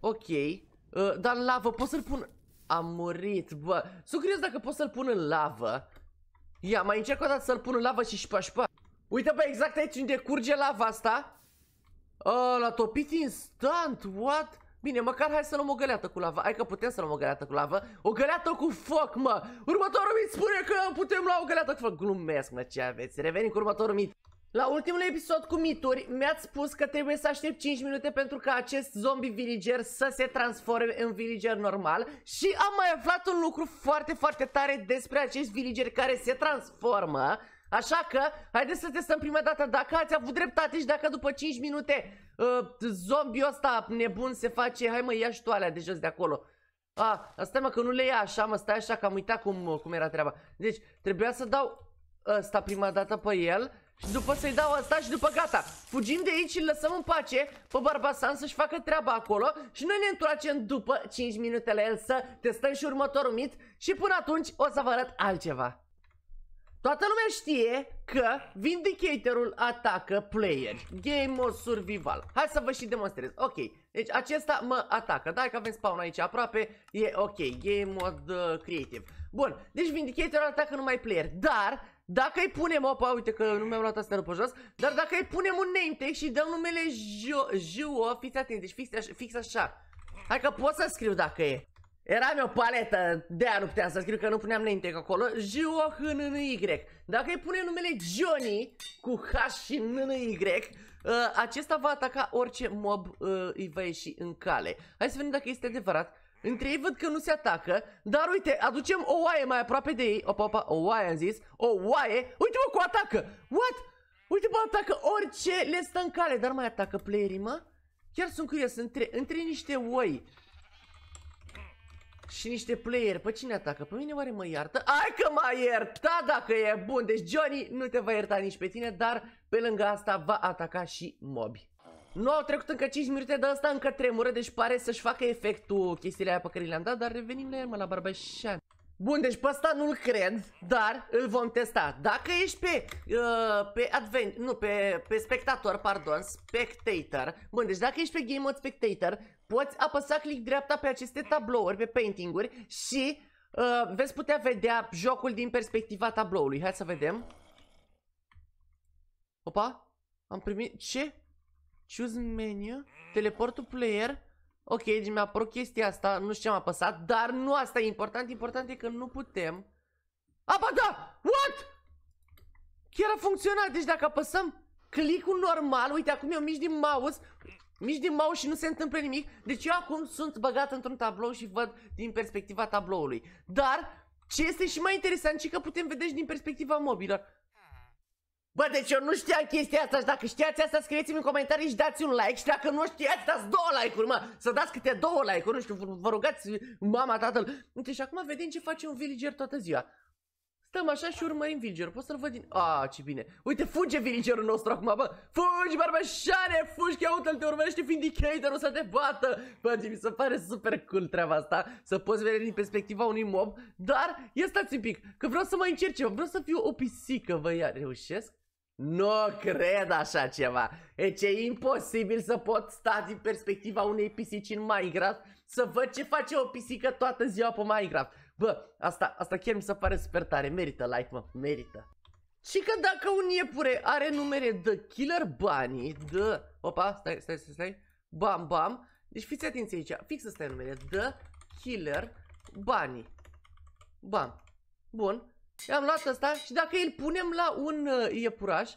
Ok, uh, dar în lavă pot să-l pun... Am murit, bă. Sunt curios dacă pot să-l pun în lavă. Ia, mai încerc o dată să-l pun în lavă și șpa-șpa. Uite bă, exact aici unde curge lava asta. A, l-a topit instant, what? Bine, măcar hai să luăm o găleată cu lava. Hai că putem să luăm o găleată cu lava? O găleată cu foc, mă! Următorul mit spune că putem lua o găleată cu foc. Glumesc, mă, ce aveți. Revenim cu următorul mit. La ultimul episod cu mituri, mi-ați spus că trebuie să aștept 5 minute pentru ca acest zombie villager să se transforme în villager normal și am mai aflat un lucru foarte, foarte tare despre acest villager care se transformă Așa că, haideți să testăm prima dată dacă ați avut dreptate și dacă după 5 minute uh, zombiul ăsta nebun se face Hai mă, ia și tu alea de jos de acolo A, ah, stai mă că nu le ia așa mă, stai așa că am uitat cum, cum era treaba Deci, trebuia să dau ăsta prima dată pe el și după să-i dau asta și după gata Fugim de aici și lăsăm în pace pe Barbasan să-și facă treaba acolo Și noi ne întoarcem după 5 minute la el să testăm și următorul mit Și până atunci o să vă arăt altceva Toată lumea știe că Vindicatorul atacă player Game mode survival Hai să vă și demonstrez Ok, deci acesta mă atacă Dacă avem spawn aici aproape E ok, game mode uh, creative Bun, deci Vindicatorul atacă numai player Dar dacă îi punem, opa, uite că nu mi-am luat asta pe jos Dar dacă îi punem un name tag și dăm numele Juo, fiți atenți, deci fix, fix așa Hai că pot să scriu dacă e era o paletă, de aia nu puteam să scriu că nu puneam neintek acolo j o h n n y Dacă îi pune numele Johnny cu H și n n y uh, acesta va ataca orice mob uh, îi va ieși în cale Hai să vedem dacă este adevărat între ei văd că nu se atacă, dar uite, aducem o oaie mai aproape de ei. Opa, opa, o oaie am zis. O oaie. Uite-mă cu atacă. What? Uite-mă, atacă orice le stă în cale, dar mai atacă playerii, mă? Chiar sunt curios, între, între niște oi. Și niște player, pe cine atacă? Pe mine oare mă iartă? Ai că m-a iertat dacă e bun! Deci Johnny nu te va ierta nici pe tine, dar pe lângă asta va ataca și mobi. Nu au trecut încă 5 minute, dar asta încă tremură, deci pare să-și facă efectul chestiile aia pe care le-am dat, dar revenim la el, mă, la barbășan Bun, deci pe asta nu-l cred, dar îl vom testa. Dacă ești pe, uh, pe advent, nu, pe, pe spectator, pardon, spectator. Bun, deci dacă ești pe game mode spectator, poți apăsa click dreapta pe aceste tablouri, pe paintinguri și uh, veți putea vedea jocul din perspectiva tabloului. Hai să vedem. Opa, am primit, ce? Choose menu, teleport player, Ok, deci mi-a apărut chestia asta, nu știu ce am apăsat, dar nu asta e important, important e că nu putem. A, ba da! What? Chiar a funcționat, deci dacă apăsăm clicul normal, uite acum eu mici din mouse, mici din mouse și nu se întâmplă nimic, deci eu acum sunt băgat într-un tablou și văd din perspectiva tabloului. Dar, ce este și mai interesant, ci că putem vedea și din perspectiva mobilor. Bă, deci eu nu știam chestia asta și dacă știați asta, scrieți-mi în comentarii și dați un like și dacă nu știați, dați două like-uri, mă, să dați câte două like-uri, nu știu, vă rugați mama, tatăl. Uite, și acum vedem ce face un villager toată ziua. Stăm așa și urmărim villager, pot să-l văd din... A, ce bine. Uite, fuge villagerul nostru acum, bă. Fugi, barbășare, fugi, că uite te urmărește vindicatorul să te bată. Bă, mi se pare super cool treaba asta, să poți vedea din perspectiva unui mob. Dar, ia stați un pic, că vreau să mai încerc ceva, vreau să fiu o pisică, vă, ia, reușesc? Nu cred așa ceva. E ce imposibil să pot sta din perspectiva unei pisici în Minecraft să văd ce face o pisică toată ziua pe Minecraft. Bă, asta, asta chiar mi se pare super tare. Merită like, mă, merită. Și că dacă un iepure are numere de Killer Bunny, de... Opa, stai, stai, stai, stai. Bam, bam. Deci fiți atenți aici. Fix asta e numele. The Killer Bunny. Bam. Bun. I-am luat asta și dacă îl punem la un uh, iepuraș,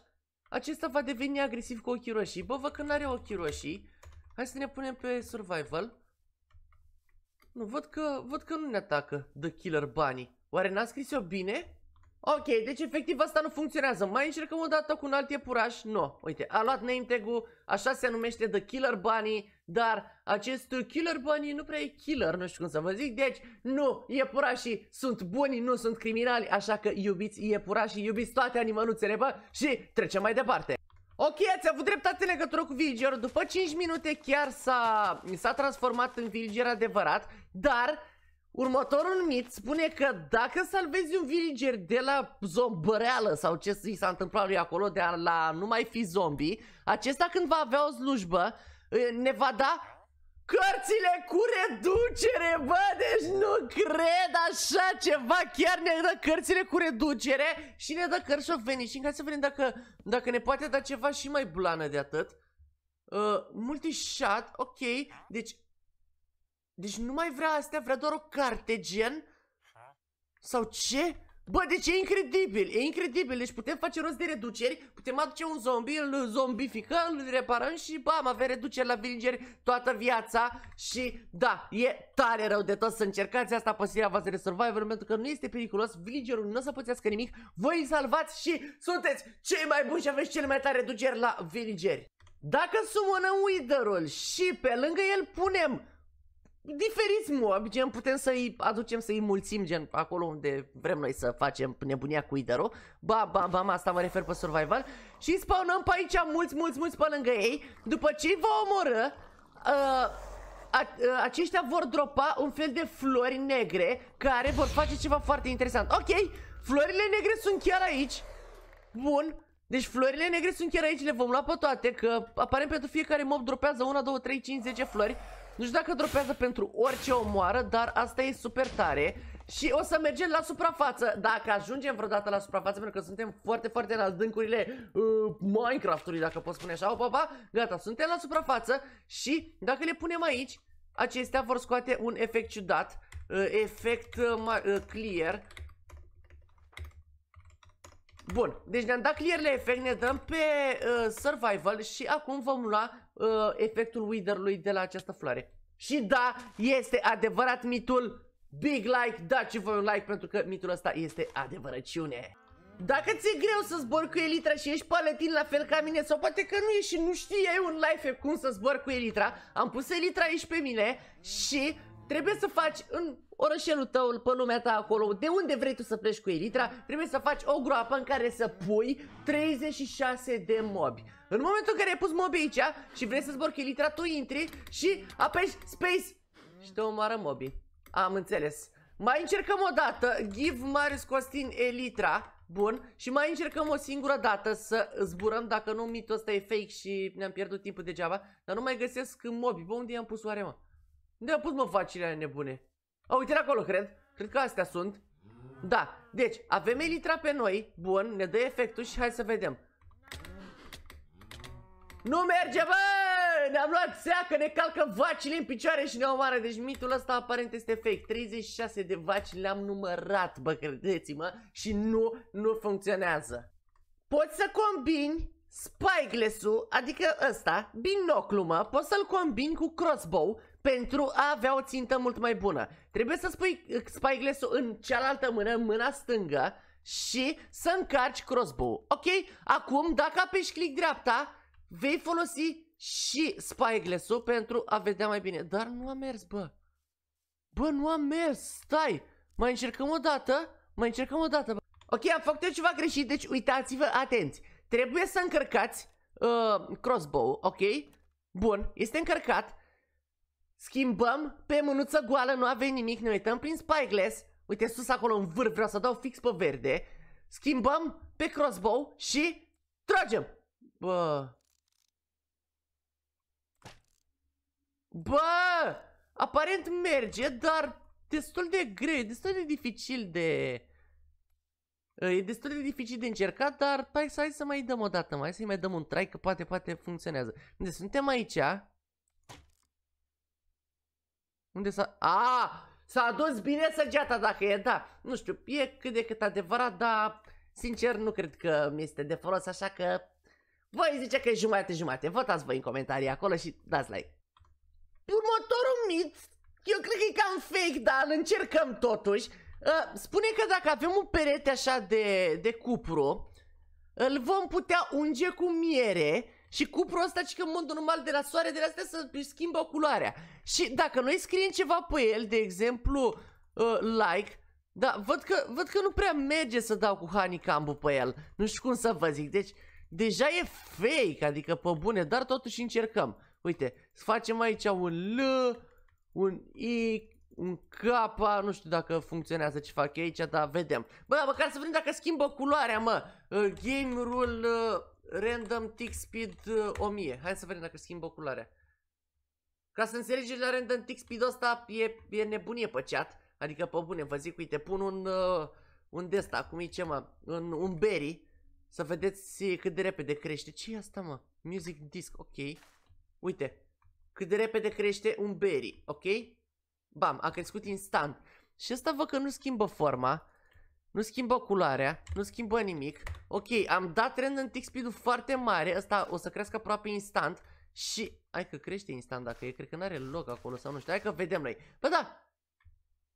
acesta va deveni agresiv cu ochii roșii. Bă, văd că nu are ochii roșii. Hai să ne punem pe survival. Nu, văd că, văd că nu ne atacă The Killer Bunny. Oare n-a scris-o bine? Ok, deci efectiv asta nu funcționează. Mai încercăm o dată cu un alt iepuraș? Nu. Uite, a luat name tag-ul, așa se numește The Killer Bunny dar acest Killer Bunny nu prea e killer, nu știu cum să vă zic, deci nu, iepurașii sunt buni, nu sunt criminali, așa că iubiți iepurașii, iubiți toate animăluțele, bă, și trecem mai departe. Ok, ați avut dreptate legătură cu villager După 5 minute chiar s-a transformat în villager adevărat Dar următorul mit spune că dacă salvezi un villager de la zombăreală Sau ce s-a întâmplat lui acolo de a, la nu mai fi zombie Acesta când va avea o slujbă ne da Cărțile cu reducere, bă, deci nu cred așa ceva, chiar ne dă cărțile cu reducere și ne dă cărți of vanishing, hai să vedem dacă, dacă ne poate da ceva și mai blană de atât. Uh, multishot, ok, deci, deci nu mai vrea astea, vrea doar o carte gen, sau ce? Bă, deci e incredibil, e incredibil, deci putem face rost de reduceri, putem aduce un zombie, îl zombificăm, îl reparăm și bam, avem reduceri la villageri toată viața și da, e tare rău de tot să încercați asta pasiunea voastră de survival pentru că nu este periculos, villagerul nu o să pățească nimic, voi îi salvați și sunteți cei mai buni și aveți cele mai tare reduceri la villageri. Dacă sumonăm Witherul și pe lângă el punem diferiți mă, gen putem să-i aducem să-i mulțim gen acolo unde vrem noi să facem nebunia cu idero ba, ba, ba, asta mă refer pe survival și spawnăm pe aici mulți, mulți, mulți pe lângă ei după ce îi vom omoră uh, a, uh, aceștia vor dropa un fel de flori negre care vor face ceva foarte interesant ok, florile negre sunt chiar aici bun deci florile negre sunt chiar aici, le vom lua pe toate Că aparent pentru fiecare mob dropează 1, 2, 3, 5, 10 flori nu știu dacă dropează pentru orice omoară, dar asta e super tare și o să mergem la suprafață Dacă ajungem vreodată la suprafață Pentru că suntem foarte, foarte în adâncurile uh, Minecraft-ului, dacă pot spune așa O, papa, gata, suntem la suprafață Și dacă le punem aici Acestea vor scoate un efect ciudat uh, Efect uh, uh, clear Bun, deci ne-am dat clear la efect Ne dăm pe uh, survival Și acum vom lua uh, efectul wither-ului de la această floare. Și da, este adevărat mitul. Big like, dați voi un like pentru că mitul ăsta este adevărăciune. Dacă ți-e greu să zbori cu elitra și ești paletin la fel ca mine sau poate că nu ești și nu știi ai un life cum să zbori cu elitra, am pus elitra aici pe mine și trebuie să faci în orășelul tău, pe lumea ta acolo, de unde vrei tu să pleci cu Elytra, trebuie să faci o groapă în care să pui 36 de mobi. În momentul în care ai pus mobi aici și vrei să zbori cu Elytra, tu intri și apeși space și te omoară mobi. Am înțeles. Mai încercăm o dată, give Marius Costin Elytra, Bun, și mai încercăm o singură dată să zburăm, dacă nu mitul ăsta e fake și ne-am pierdut timpul degeaba Dar nu mai găsesc mobi, bă unde i-am pus oare mă? Unde am pus mă facile nebune? A, uite acolo, cred. Cred că astea sunt. Da, deci, avem elitra pe noi. Bun, ne dă efectul și hai să vedem. Nu merge, bă! Ne-am luat seacă, ne calcă vacile în picioare și ne omoară. Deci mitul ăsta aparent este fake. 36 de vaci le-am numărat, bă, credeți-mă, și nu, nu funcționează. Poți să combini spyglass-ul, adică ăsta, binoclu, mă, poți să-l combini cu crossbow pentru a avea o țintă mult mai bună. Trebuie să spui spyglass-ul în cealaltă mână, în mâna stângă și să încarci crossbow. Ok? Acum, dacă apeși click dreapta, vei folosi și spyglass-ul pentru a vedea mai bine. Dar nu a mers, bă. Bă, nu a mers, stai. Mai încercăm o dată? Mai încercăm o dată, bă. Ok, am făcut eu ceva greșit, deci uitați-vă atenți. Trebuie să încărcați uh, crossbow, ok? Bun, este încărcat. Schimbăm, pe mânuță goală, nu avem nimic, ne uităm prin spyglass. Uite sus acolo în vârf, vreau să dau fix pe verde. Schimbăm pe crossbow și tragem. Bă. Bă! Aparent merge, dar destul de greu, destul de dificil de... E destul de dificil de încercat, dar hai să, hai să mai dăm o dată, mai să-i mai dăm un try, că poate, poate funcționează. Deci suntem aici, unde s-a... A! Ah! S-a dus bine săgeata dacă e, da. Nu știu, e cât de cât adevărat, dar sincer nu cred că mi este de folos, așa că... Voi zice că e jumate-jumate. Votați voi în comentarii acolo și dați like. Următorul mit, eu cred că e cam fake, dar îl încercăm totuși. Ă, spune că dacă avem un perete așa de, de cupru, îl vom putea unge cu miere și cuprul ăsta și că în mod normal de la soare de la astea să își schimbă culoarea. Și dacă noi scriem ceva pe el, de exemplu uh, like, da, văd că, văd că nu prea merge să dau cu honeycomb pe el. Nu știu cum să vă zic. Deci, deja e fake, adică pe bune, dar totuși încercăm. Uite, facem aici un L, un I, un K, nu știu dacă funcționează ce fac aici, dar vedem. Bă, măcar să vedem dacă schimbă culoarea, mă. Uh, game rule Uh, Random Tick Speed 1000. Uh, Hai să vedem dacă schimbă culoarea. Ca să înțelegeți la Random Tick Speed ăsta e, e nebunie pe chat. Adică pe bune, vă zic, uite, pun un, uh, un desta, cum e ce mă, un, un berry. Să vedeți cât de repede crește. ce e asta mă? Music disc, ok. Uite, cât de repede crește un berry, ok? Bam, a crescut instant. Și asta văd că nu schimbă forma. Nu schimbă culoarea, nu schimbă nimic Ok, am dat în tick speed-ul foarte mare Asta o să crească aproape instant Și, hai că crește instant dacă e Cred că n-are loc acolo sau nu știu Hai că vedem noi Bă da,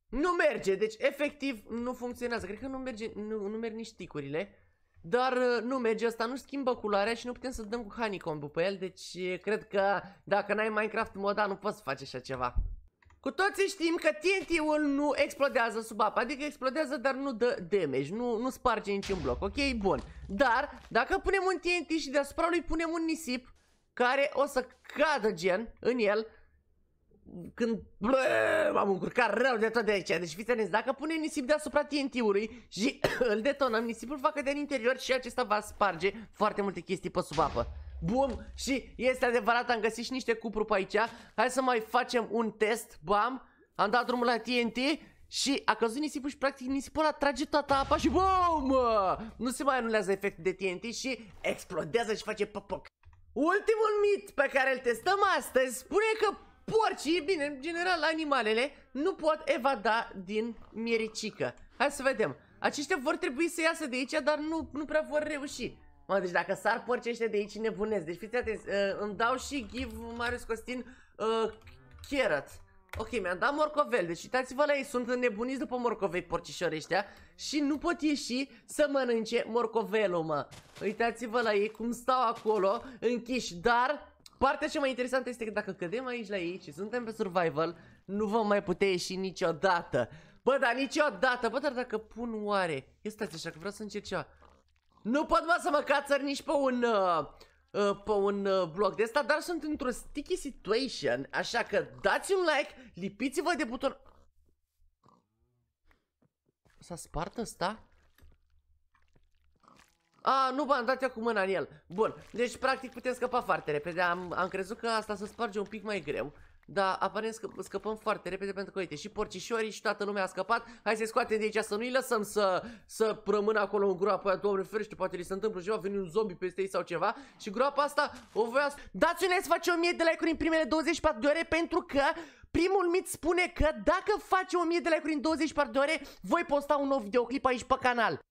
nu merge, deci efectiv nu funcționează Cred că nu merge, nu, nu merg nici ticurile dar uh, nu merge asta, nu schimbă culoarea și nu putem să dăm cu honeycomb pe el, deci uh, cred că dacă n-ai Minecraft moda nu poți să faci așa ceva. Cu toții știm că TNT-ul nu explodează sub apă, adică explodează, dar nu dă damage, nu, nu sparge niciun bloc, ok? Bun. Dar, dacă punem un TNT și deasupra lui punem un nisip, care o să cadă gen în el, când m-am încurcat rău de tot de aici. Deci fiți atenți, dacă punem nisip deasupra TNT-ului și îl detonăm, nisipul facă din în interior și acesta va sparge foarte multe chestii pe sub apă. Bum, și este adevărat, am găsit și niște cupru pe aici Hai să mai facem un test, bam Am dat drumul la TNT și a căzut nisipul și practic nisipul ăla trage toată apa și bum. Nu se mai anulează efectul de TNT și explodează și face popoc. Ultimul mit pe care îl testăm astăzi spune că porcii, bine, în general animalele, nu pot evada din miericică. Hai să vedem. Aceștia vor trebui să iasă de aici, dar nu, nu prea vor reuși. Mă, deci dacă sar părci ăștia de aici nebunesc. Deci fiți atenți, uh, îmi dau și give Marius Costin uh, carrot. Ok, mi-am dat morcovel, deci uitați-vă la ei, sunt nebuniți după morcovei porcișori ăștia Și nu pot ieși să mănânce morcovelul, mă Uitați-vă la ei cum stau acolo, închiși, dar Partea cea mai interesantă este că dacă cădem aici la ei și suntem pe survival Nu vom mai putea ieși niciodată Bă, dar niciodată, bă, dar dacă pun oare Ia stați așa că vreau să încerc ceva nu pot mă să mă cațăr nici pe un... Uh, uh, pe un uh, blog de ăsta, dar sunt într-o sticky situation, așa că dați un like, lipiți-vă de buton... S-a spart ăsta? A, nu m-am dat eu cu mâna în el. Bun, deci practic putem scăpa foarte repede. Am, am crezut că asta se sparge un pic mai greu. Dar aparent scă scăpăm foarte repede pentru că uite și porcișorii și toată lumea a scăpat Hai să-i scoatem de aici să nu-i lăsăm să, să rămână acolo în groapă aia Doamne ferește, poate li se întâmplă ceva, veni un zombie peste ei sau ceva Și groapa asta o voia Dați-ne să facem 1000 de like-uri în primele 24 de ore pentru că Primul mit spune că dacă faci 1000 de like-uri în 24 de ore, voi posta un nou videoclip aici pe canal.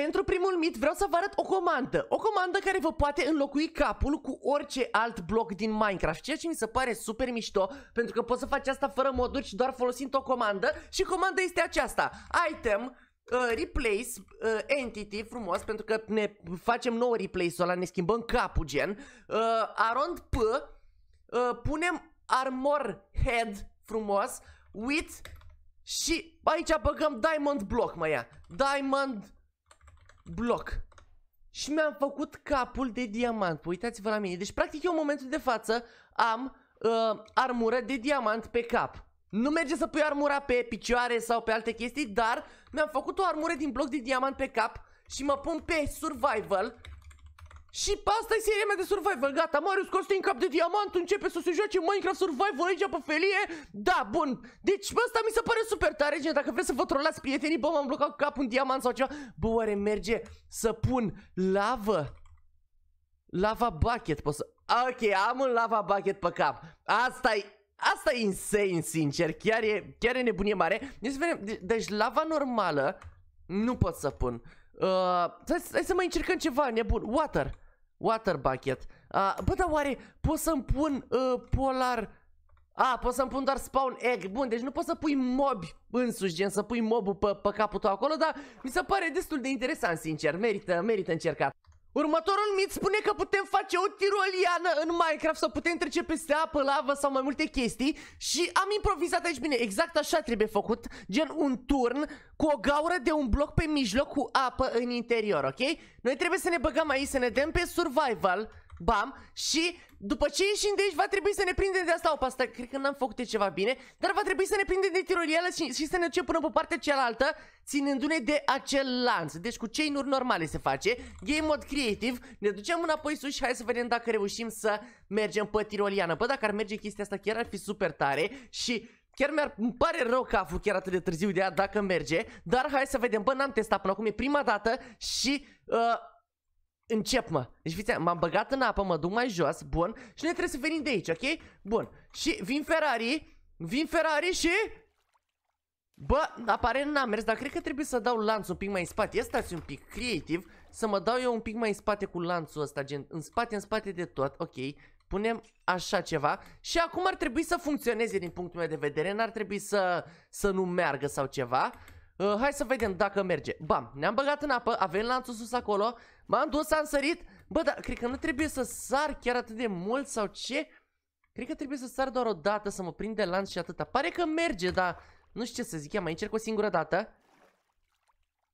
Pentru primul mit vreau să vă arăt o comandă, o comandă care vă poate înlocui capul cu orice alt bloc din Minecraft, ceea ce mi se pare super mișto, pentru că poți să faci asta fără moduri și doar folosind o comandă și comanda este aceasta, item, Uh, replace uh, entity frumos pentru că ne facem nou replace-ul ăla, ne schimbăm capul gen uh, Arond P uh, Punem armor head frumos With Și aici băgăm diamond block mă ia Diamond bloc. Și mi-am făcut capul de diamant. Păi uitați-vă la mine. Deci, practic, eu în momentul de față am uh, armură de diamant pe cap. Nu merge să pui armura pe picioare sau pe alte chestii, dar mi-am făcut o armură din bloc de diamant pe cap și mă pun pe survival și pe asta e seria mea de survival, gata, Marius Costin cap de diamant începe să se joace Minecraft survival aici pe felie Da, bun, deci pe asta mi se pare super tare, gen, dacă vreți să vă trolați prietenii, bă, m-am blocat cu capul în diamant sau ceva Bă, oare merge să pun lavă? Lava bucket, pot să... Ok, am un lava bucket pe cap asta e asta e insane, sincer, chiar e, chiar e nebunie mare Deci, lava normală nu pot să pun Uh, hai, hai să mai încercăm ceva nebun Water Water bucket. Uh, bă, dar oare pot să-mi pun uh, polar... A, ah, pot să-mi pun doar spawn egg. Bun, deci nu pot să pui mob însuși, gen să pui mobul pe, pe capul tău acolo, dar mi se pare destul de interesant, sincer. Merită, merită încercat. Următorul mit spune că putem face o tiroliană în Minecraft sau putem trece peste apă, lavă sau mai multe chestii și am improvizat aici bine, exact așa trebuie făcut, gen un turn cu o gaură de un bloc pe mijloc cu apă în interior, ok? Noi trebuie să ne băgăm aici, să ne dăm pe survival Bam. Și după ce ieșim de aici va trebui să ne prindem de asta o asta Cred că n-am făcut ceva bine. Dar va trebui să ne prindem de tirolială și, și să ne ducem până pe partea cealaltă. Ținându-ne de acel lanț. Deci cu chain-uri normale se face. Game mod creative. Ne ducem înapoi sus și hai să vedem dacă reușim să mergem pe tiroliană. Bă, dacă ar merge chestia asta chiar ar fi super tare. Și Chiar mi-ar îmi pare rău că a fost chiar atât de târziu de ea dacă merge Dar hai să vedem, bă n-am testat până acum, e prima dată și uh, încep, mă. Deci fiți m-am băgat în apă, mă duc mai jos, bun. Și noi trebuie să venim de aici, ok? Bun. Și vin Ferrari, vin Ferrari și... Bă, aparent n-am mers, dar cred că trebuie să dau lanțul un pic mai în spate. Ia stați un pic creativ, să mă dau eu un pic mai în spate cu lanțul ăsta, gen, în spate, în spate de tot, ok. Punem așa ceva și acum ar trebui să funcționeze din punctul meu de vedere, n-ar trebui să, să nu meargă sau ceva. Uh, hai să vedem dacă merge. Bam, ne-am băgat în apă, avem lanțul sus acolo, m-am dus, am sărit. Bă, dar cred că nu trebuie să sar chiar atât de mult sau ce? Cred că trebuie să sar doar o dată, să mă prind de lanț și atâta. Pare că merge, dar nu știu ce să zic. mai încerc o singură dată.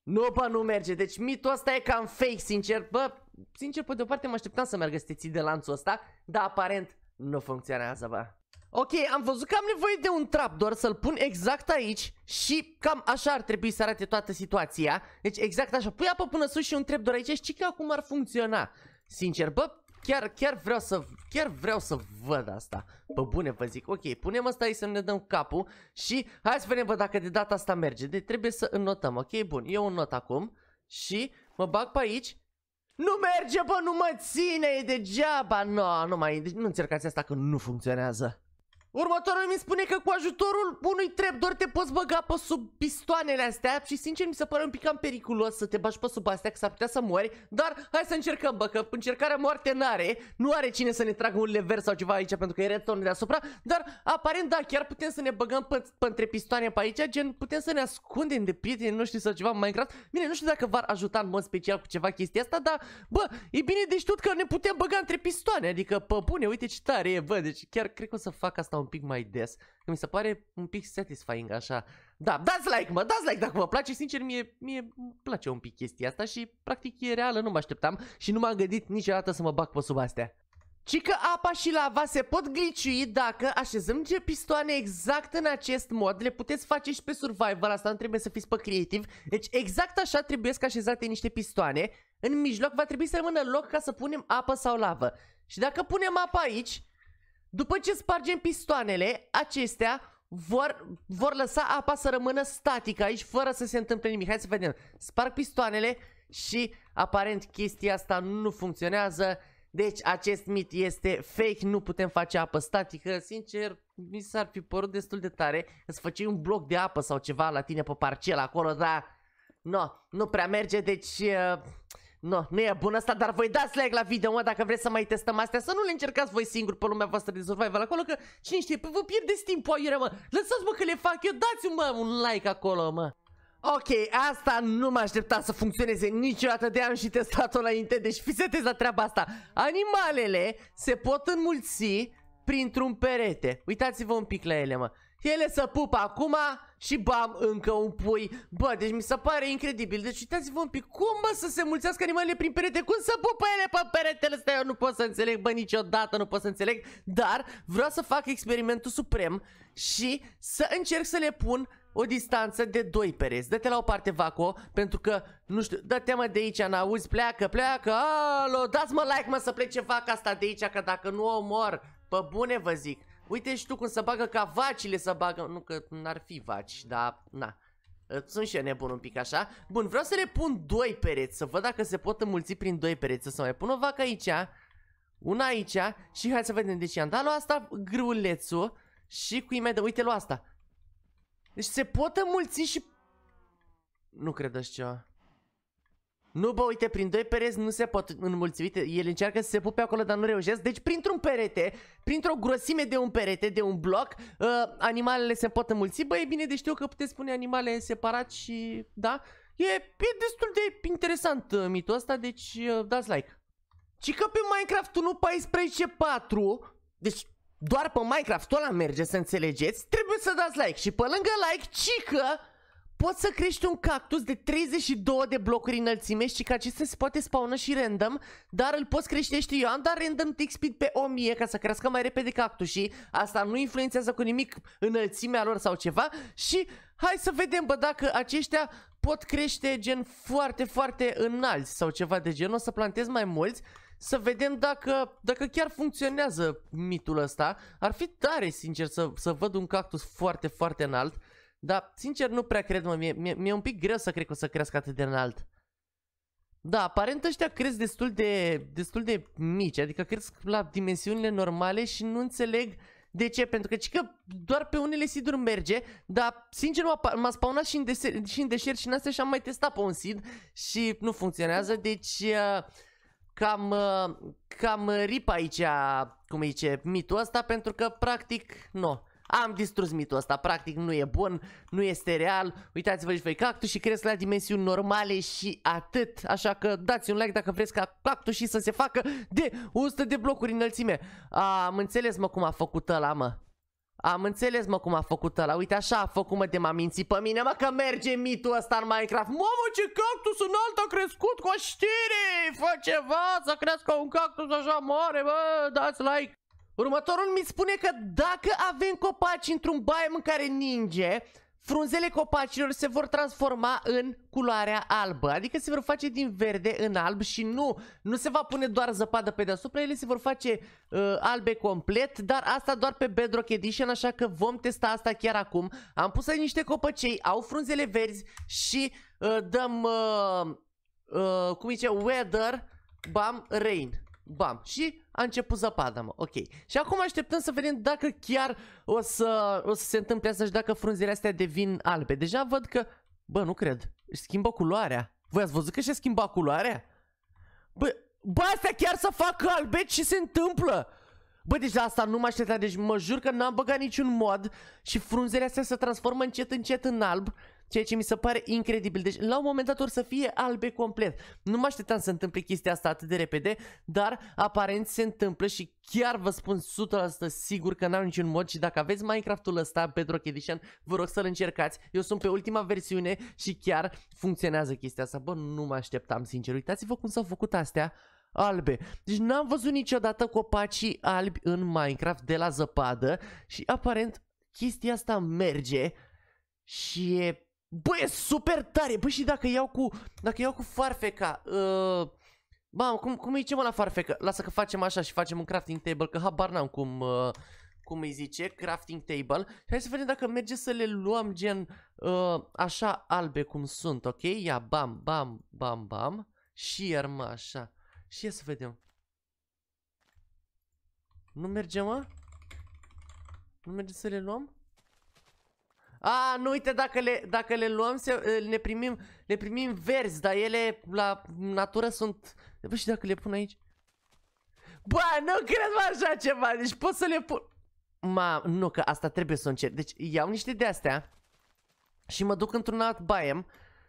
Nu, bă, nu merge. Deci mitul ăsta e cam fake, sincer. Bă, sincer, pe de-o parte mă așteptam să meargă să te ții de lanțul ăsta, dar aparent nu funcționează, bă. Ok, am văzut că am nevoie de un trap, doar să-l pun exact aici și cam așa ar trebui să arate toată situația. Deci exact așa, pui apă până sus și un trap doar aici și că acum ar funcționa. Sincer, bă, chiar, chiar, vreau să, chiar vreau să văd asta. Bă, bune vă zic, ok, punem asta aici să ne dăm capul și hai să vedem bă, dacă de data asta merge. Deci trebuie să înnotăm, ok, bun, eu înnot acum și mă bag pe aici nu merge, bă, nu mă ține, e degeaba. No, nu mai, deci nu încercați asta că nu funcționează. Următorul mi spune că cu ajutorul unui doar te poți băga pe sub pistoanele astea și sincer mi se pare un pic cam periculos să te bagi pe sub astea că s-ar putea să mori, dar hai să încercăm bă că încercarea moarte n-are, nu are cine să ne tragă un lever sau ceva aici pentru că e redstone deasupra, dar aparent da, chiar putem să ne băgăm pe, între pistoane pe aici, gen putem să ne ascundem de nu știu sau ceva în Minecraft. Bine, nu știu dacă v-ar ajuta în mod special cu ceva chestia asta, dar bă, e bine de știut că ne putem băga între pistoane, adică pe bune, uite ce tare e, bă, deci chiar cred că o să fac asta un pic mai des, că mi se pare un pic satisfying așa. Da, dați like, mă, dați like dacă vă place, sincer, mie, mie îmi place un pic chestia asta și practic e reală, nu mă așteptam și nu m-am gândit niciodată să mă bag pe sub astea. Ci că apa și lava se pot gliciui dacă așezăm niște pistoane exact în acest mod, le puteți face și pe survival, asta nu trebuie să fiți pe creativ, deci exact așa trebuie să așezate niște pistoane, în mijloc va trebui să rămână loc ca să punem apă sau lavă. Și dacă punem apă aici, după ce spargem pistoanele, acestea vor, vor lăsa apa să rămână statică aici fără să se întâmple nimic. Hai să vedem. Sparg pistoanele și aparent chestia asta nu funcționează. Deci acest mit este fake, nu putem face apă statică. Sincer, mi s-ar fi părut destul de tare să faci un bloc de apă sau ceva la tine pe parcel acolo, dar no, nu prea merge, deci uh, No, nu e bun asta, dar voi dați like la video, mă, dacă vreți să mai testăm astea, să nu le încercați voi singuri pe lumea voastră de survival acolo, că cine știe, vă pierdeți timp, aiurea, mă, lăsați mă că le fac eu, dați-mi, mă, un like acolo, mă. Ok, asta nu mă aștepta să funcționeze niciodată, de am și testat-o înainte, deci fiți atenți la treaba asta. Animalele se pot înmulți printr-un perete. Uitați-vă un pic la ele, mă. Ele să pupă acum și bam, încă un pui. Bă, deci mi se pare incredibil. Deci uitați-vă un pic, cum bă să se mulțească animalele prin perete? Cum să pupă ele pe peretele ăsta? Eu nu pot să înțeleg, bă, niciodată nu pot să înțeleg. Dar vreau să fac experimentul suprem și să încerc să le pun o distanță de 2 pereți. Dă-te la o parte, Vaco, pentru că, nu știu, dă-te mă de aici, n-auzi, pleacă, pleacă, alo, dați-mă like, mă, să plece vaca asta de aici, că dacă nu o mor, pe bune vă zic. Uite și tu cum să bagă ca vacile să bagă. Nu că n-ar fi vaci, dar na. Ă, sunt și eu nebun un pic așa Bun, vreau să le pun doi pereți Să văd dacă se pot înmulți prin doi pereți Să mai pun o vacă aici Una aici Și hai să vedem deci i-am dat lui asta grâulețul Și cu imediat, uite lui asta Deci se pot înmulți și... Nu cred așa ceva nu, bă, uite, prin doi pereți nu se pot înmulți. Uite, el încearcă să se pupe acolo, dar nu reușesc. Deci, printr-un perete, printr-o grosime de un perete, de un bloc, uh, animalele se pot înmulți. Băi, bine, de știu că puteți pune animale separat și... Da? E, e destul de interesant uh, mitul ăsta, deci uh, dați like. Ci că pe Minecraft 1.14.4, deci doar pe Minecraft ăla merge, să înțelegeți, trebuie să dați like. Și pe lângă like, ci că Poți să crești un cactus de 32 de blocuri înălțime și că acesta se poate spawnă și random, dar îl poți crește, și eu, am dat random tick speed pe 1000 ca să crească mai repede cactusii, asta nu influențează cu nimic înălțimea lor sau ceva și hai să vedem, bă, dacă aceștia pot crește gen foarte, foarte înalți sau ceva de genul, o să plantez mai mulți să vedem dacă, dacă chiar funcționează mitul ăsta. Ar fi tare, sincer, să, să văd un cactus foarte, foarte înalt. Dar, sincer, nu prea cred, mă, mi-e, mi-e, un pic greu să cred că o să crească atât de înalt. Da, aparent ăștia cresc destul de, destul de mici, adică cresc la dimensiunile normale și nu înțeleg de ce, pentru că, că doar pe unele siduri merge, dar sincer m-a spawnat și în, deser, și în deșert și în astea și am mai testat pe un sid și nu funcționează, deci uh, cam, uh, cam rip aici, cum zice, mitul ăsta, pentru că practic, nu. No. Am distrus mitul ăsta, practic nu e bun, nu este real. Uitați-vă și voi cactus și cresc la dimensiuni normale și atât. Așa că dați un like dacă vreți ca cactus și să se facă de 100 de blocuri înălțime. Am înțeles mă cum a făcut ăla mă. Am înțeles mă cum a făcut ăla, uite așa a făcut mă de m-am mințit pe mine mă că merge mitul ăsta în Minecraft Mamă ce cactus înalt a crescut cu o știre, fă ceva să crească un cactus așa mare bă, dați like Următorul mi spune că dacă avem copaci într-un baie în care ninge, frunzele copacilor se vor transforma în culoarea albă, adică se vor face din verde în alb și nu, nu se va pune doar zăpadă pe deasupra, ele se vor face uh, albe complet, dar asta doar pe Bedrock Edition, așa că vom testa asta chiar acum. Am pus aici niște copăcei, au frunzele verzi și uh, dăm, uh, uh, cum zice, weather, bam, rain. Bam. Și a început zăpada, mă. Ok. Și acum așteptăm să vedem dacă chiar o să, o să se întâmple asta și dacă frunzele astea devin albe. Deja văd că... Bă, nu cred. Își schimbă culoarea. Voi ați văzut că și-a schimbat culoarea? Bă, bă, astea chiar să facă albe? Ce se întâmplă? Bă, deci la asta nu mă așteptam, deci mă jur că n-am băgat niciun mod și frunzele astea se transformă încet încet în alb ceea ce mi se pare incredibil. Deci la un moment dat or să fie albe complet. Nu mă așteptam să întâmple chestia asta atât de repede, dar aparent se întâmplă și chiar vă spun 100% sigur că n-am niciun mod și dacă aveți Minecraft-ul ăsta, Bedrock Edition, vă rog să-l încercați. Eu sunt pe ultima versiune și chiar funcționează chestia asta. Bă, nu mă așteptam, sincer. Uitați-vă cum s-au făcut astea albe. Deci n-am văzut niciodată copacii albi în Minecraft de la zăpadă și aparent chestia asta merge și e Bă, e super tare! Bă, și dacă iau cu, dacă iau cu farfeca, uh, cum, cum îi zicem la farfeca Lasă că facem așa și facem un crafting table, că habar n-am cum, uh, cum îi zice, crafting table. Și hai să vedem dacă merge să le luăm gen uh, așa albe cum sunt, ok? Ia, bam, bam, bam, bam. Și iar mă, așa. Și ia să vedem. Nu merge, mă? Nu merge să le luăm? A, nu uite, dacă le, dacă le luăm, se, ne, primim, ne primim verzi, dar ele la natură sunt... Bă, și dacă le pun aici? Bă, nu cred mă așa ceva, deci pot să le pun... Ma, nu, că asta trebuie să încerc. Deci iau niște de-astea și mă duc într-un alt baiem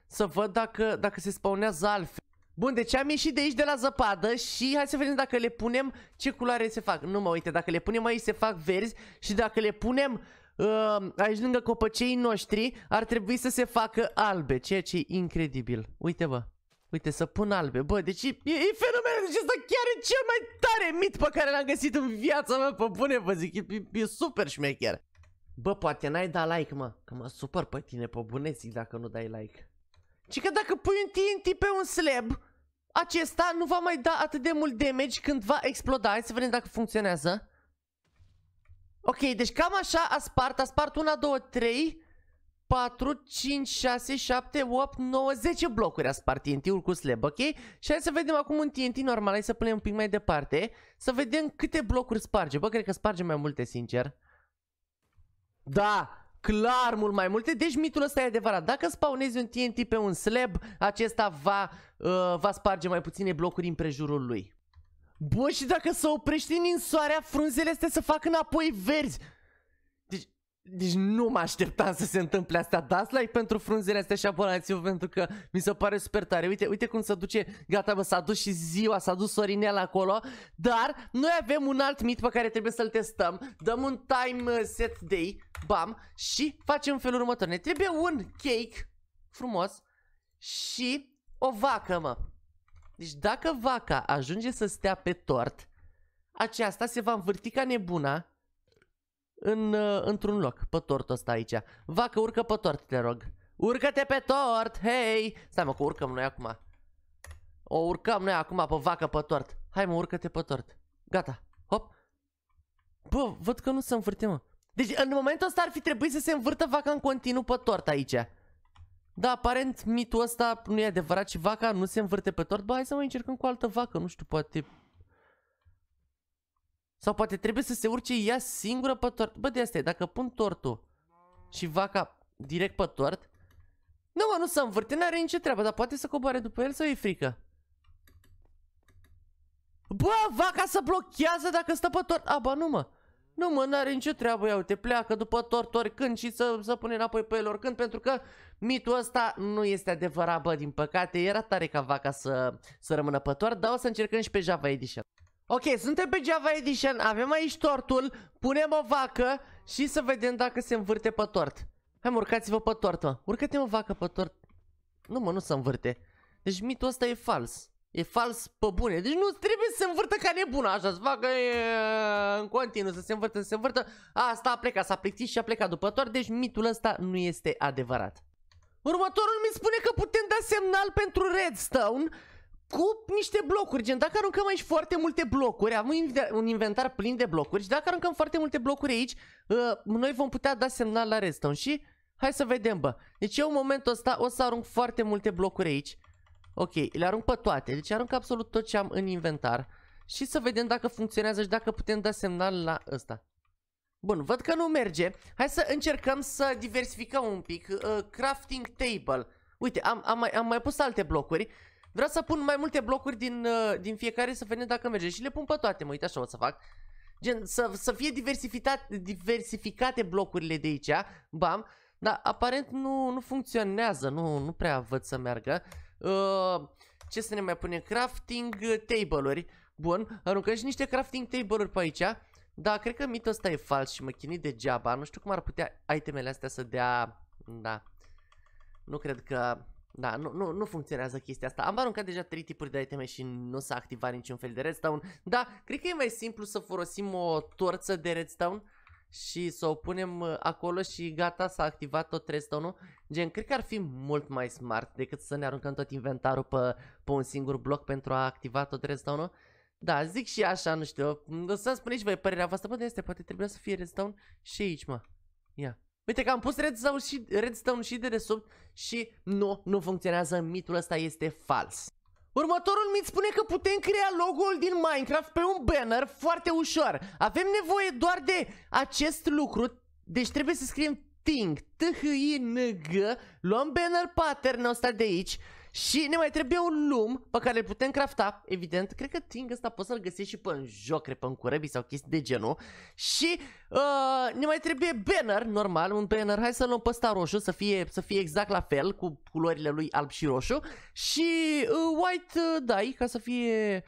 să văd dacă, dacă se spawnează altfel. Bun, deci am ieșit de aici de la zăpadă și hai să vedem dacă le punem ce culoare se fac. Nu mă uite, dacă le punem aici se fac verzi și dacă le punem uh, aici lângă copăcei noștri ar trebui să se facă albe, ceea ce e incredibil. Uite-vă, uite să pun albe, bă, deci e, e fenomenal, deci ăsta chiar e cel mai tare mit pe care l-am găsit în viața mea, pe bune vă zic, e, e, e super șmecher. Bă, poate n-ai dat like, mă, că mă supăr pe tine, pe bune zic, dacă nu dai like. Ci că dacă pui un TNT pe un slab, acesta nu va mai da atât de mult damage când va exploda. Hai să vedem dacă funcționează. Ok, deci cam așa a spart. A spart 1, 2, 3, 4, 5, 6, 7, 8, 9, 10 blocuri a spart TNT-ul cu slab, ok? Și hai să vedem acum un TNT normal, hai să punem un pic mai departe, să vedem câte blocuri sparge. Bă, cred că sparge mai multe, sincer. Da, clar mult mai multe, deci mitul ăsta e adevărat. Dacă spawnezi un TNT pe un slab, acesta va, uh, va sparge mai puține blocuri în prejurul lui. Bă, și dacă se oprește ninsoarea, frunzele astea să facă înapoi verzi. Deci, deci nu mă așteptam să se întâmple astea. Dați like pentru frunzele astea și abonați-vă pentru că mi se pare super tare. Uite, uite cum se duce, gata bă, s-a dus și ziua, s-a dus Sorinel acolo. Dar noi avem un alt mit pe care trebuie să-l testăm. Dăm un time uh, set day, bam, și facem felul următor. Ne trebuie un cake frumos și o vacă, mă. Deci dacă vaca ajunge să stea pe tort, aceasta se va învârti ca nebuna în, uh, într-un loc, pe tortul ăsta aici. Vaca urcă pe tort, te rog. Urcă-te pe tort, hei! Stai mă, că urcăm noi acum. O urcăm noi acum pe vacă pe tort. Hai mă, urcă-te pe tort. Gata, hop. Bă, văd că nu se învârte, mă. Deci în momentul ăsta ar fi trebuit să se învârtă vaca în continuu pe tort aici. Da, aparent mitul ăsta nu e adevărat și vaca nu se învârte pe tort. Bă, hai să mai încercăm cu altă vacă, nu știu, poate... Sau poate trebuie să se urce ea singură pe tort. Bă, de asta e, dacă pun tortul și vaca direct pe tort... Nu, mă, nu se învârte, n-are nicio treabă, dar poate să coboare după el sau e frică? Bă, vaca se blochează dacă stă pe tort. A, ba, nu, mă. Nu mă, n-are nicio treabă, ia uite, pleacă după tort când și să, să pune înapoi pe el oricând, pentru că mitul ăsta nu este adevărat, bă, din păcate, era tare ca vaca să, să rămână pe tort, dar o să încercăm și pe Java Edition. Ok, suntem pe Java Edition, avem aici tortul, punem o vacă și să vedem dacă se învârte pe tort. Hai mă, urcați-vă pe tort, mă. Urcă-te mă vacă pe tort. Nu mă, nu se învârte. Deci mitul ăsta e fals. E fals pe bune. Deci nu trebuie să se învârtă ca nebună așa, să facă e, în continuu, să se învârtă, să se învârtă. Asta a plecat, s-a plictisit și a plecat după toar, deci mitul ăsta nu este adevărat. Următorul mi spune că putem da semnal pentru redstone cu niște blocuri, gen dacă aruncăm aici foarte multe blocuri, am un inventar plin de blocuri și dacă aruncăm foarte multe blocuri aici, ă, noi vom putea da semnal la redstone și hai să vedem bă. Deci eu în momentul ăsta o să arunc foarte multe blocuri aici Ok, le arunc pe toate, deci arunc absolut tot ce am în inventar. Și să vedem dacă funcționează și dacă putem da semnal la ăsta. Bun, văd că nu merge. Hai să încercăm să diversificăm un pic. Uh, crafting table. Uite, am, am, mai, am mai pus alte blocuri. Vreau să pun mai multe blocuri din, uh, din fiecare să vedem dacă merge. Și le pun pe toate, mă uite, așa o să fac. Gen, să, să fie diversificate blocurile de aici. Bam. Dar aparent nu, nu funcționează, nu, nu prea văd să meargă. Uh, ce să ne mai pune? Crafting uh, table-uri. Bun, aruncăm și niște crafting table-uri pe aici. Da, cred că mitul ăsta e fals și mă chinui degeaba. Nu știu cum ar putea itemele astea să dea... Da. Nu cred că... Da, nu, nu, nu funcționează chestia asta. Am aruncat deja 3 tipuri de iteme și nu s-a activat niciun fel de redstone. Da, cred că e mai simplu să folosim o torță de redstone și să o punem uh, acolo și gata, s-a activat tot redstone-ul. Gen, cred că ar fi mult mai smart decât să ne aruncăm tot inventarul pe, pe un singur bloc pentru a activa tot redstone-ul. Da, zic și așa, nu știu, o să-mi spuneți și voi părerea voastră, bă, de este, poate trebuie să fie redstone și aici, mă. Ia. Uite că am pus redstone și, redstone și de desubt și nu, nu funcționează, mitul ăsta este fals. Următorul mit spune că putem crea logo-ul din Minecraft pe un banner foarte ușor. Avem nevoie doar de acest lucru, deci trebuie să scriem THING, T-H-I-N-G, luăm banner pattern ăsta de aici, și ne mai trebuie un lum pe care îl putem crafta, evident. Cred că ting ăsta poți să-l găsești și pe în joc, pe în curăbii sau chestii de genul. Și uh, ne mai trebuie banner, normal, un banner. Hai să luăm pe ăsta roșu, să fie, să fie exact la fel, cu culorile lui alb și roșu. Și uh, white uh, dai, ca să fie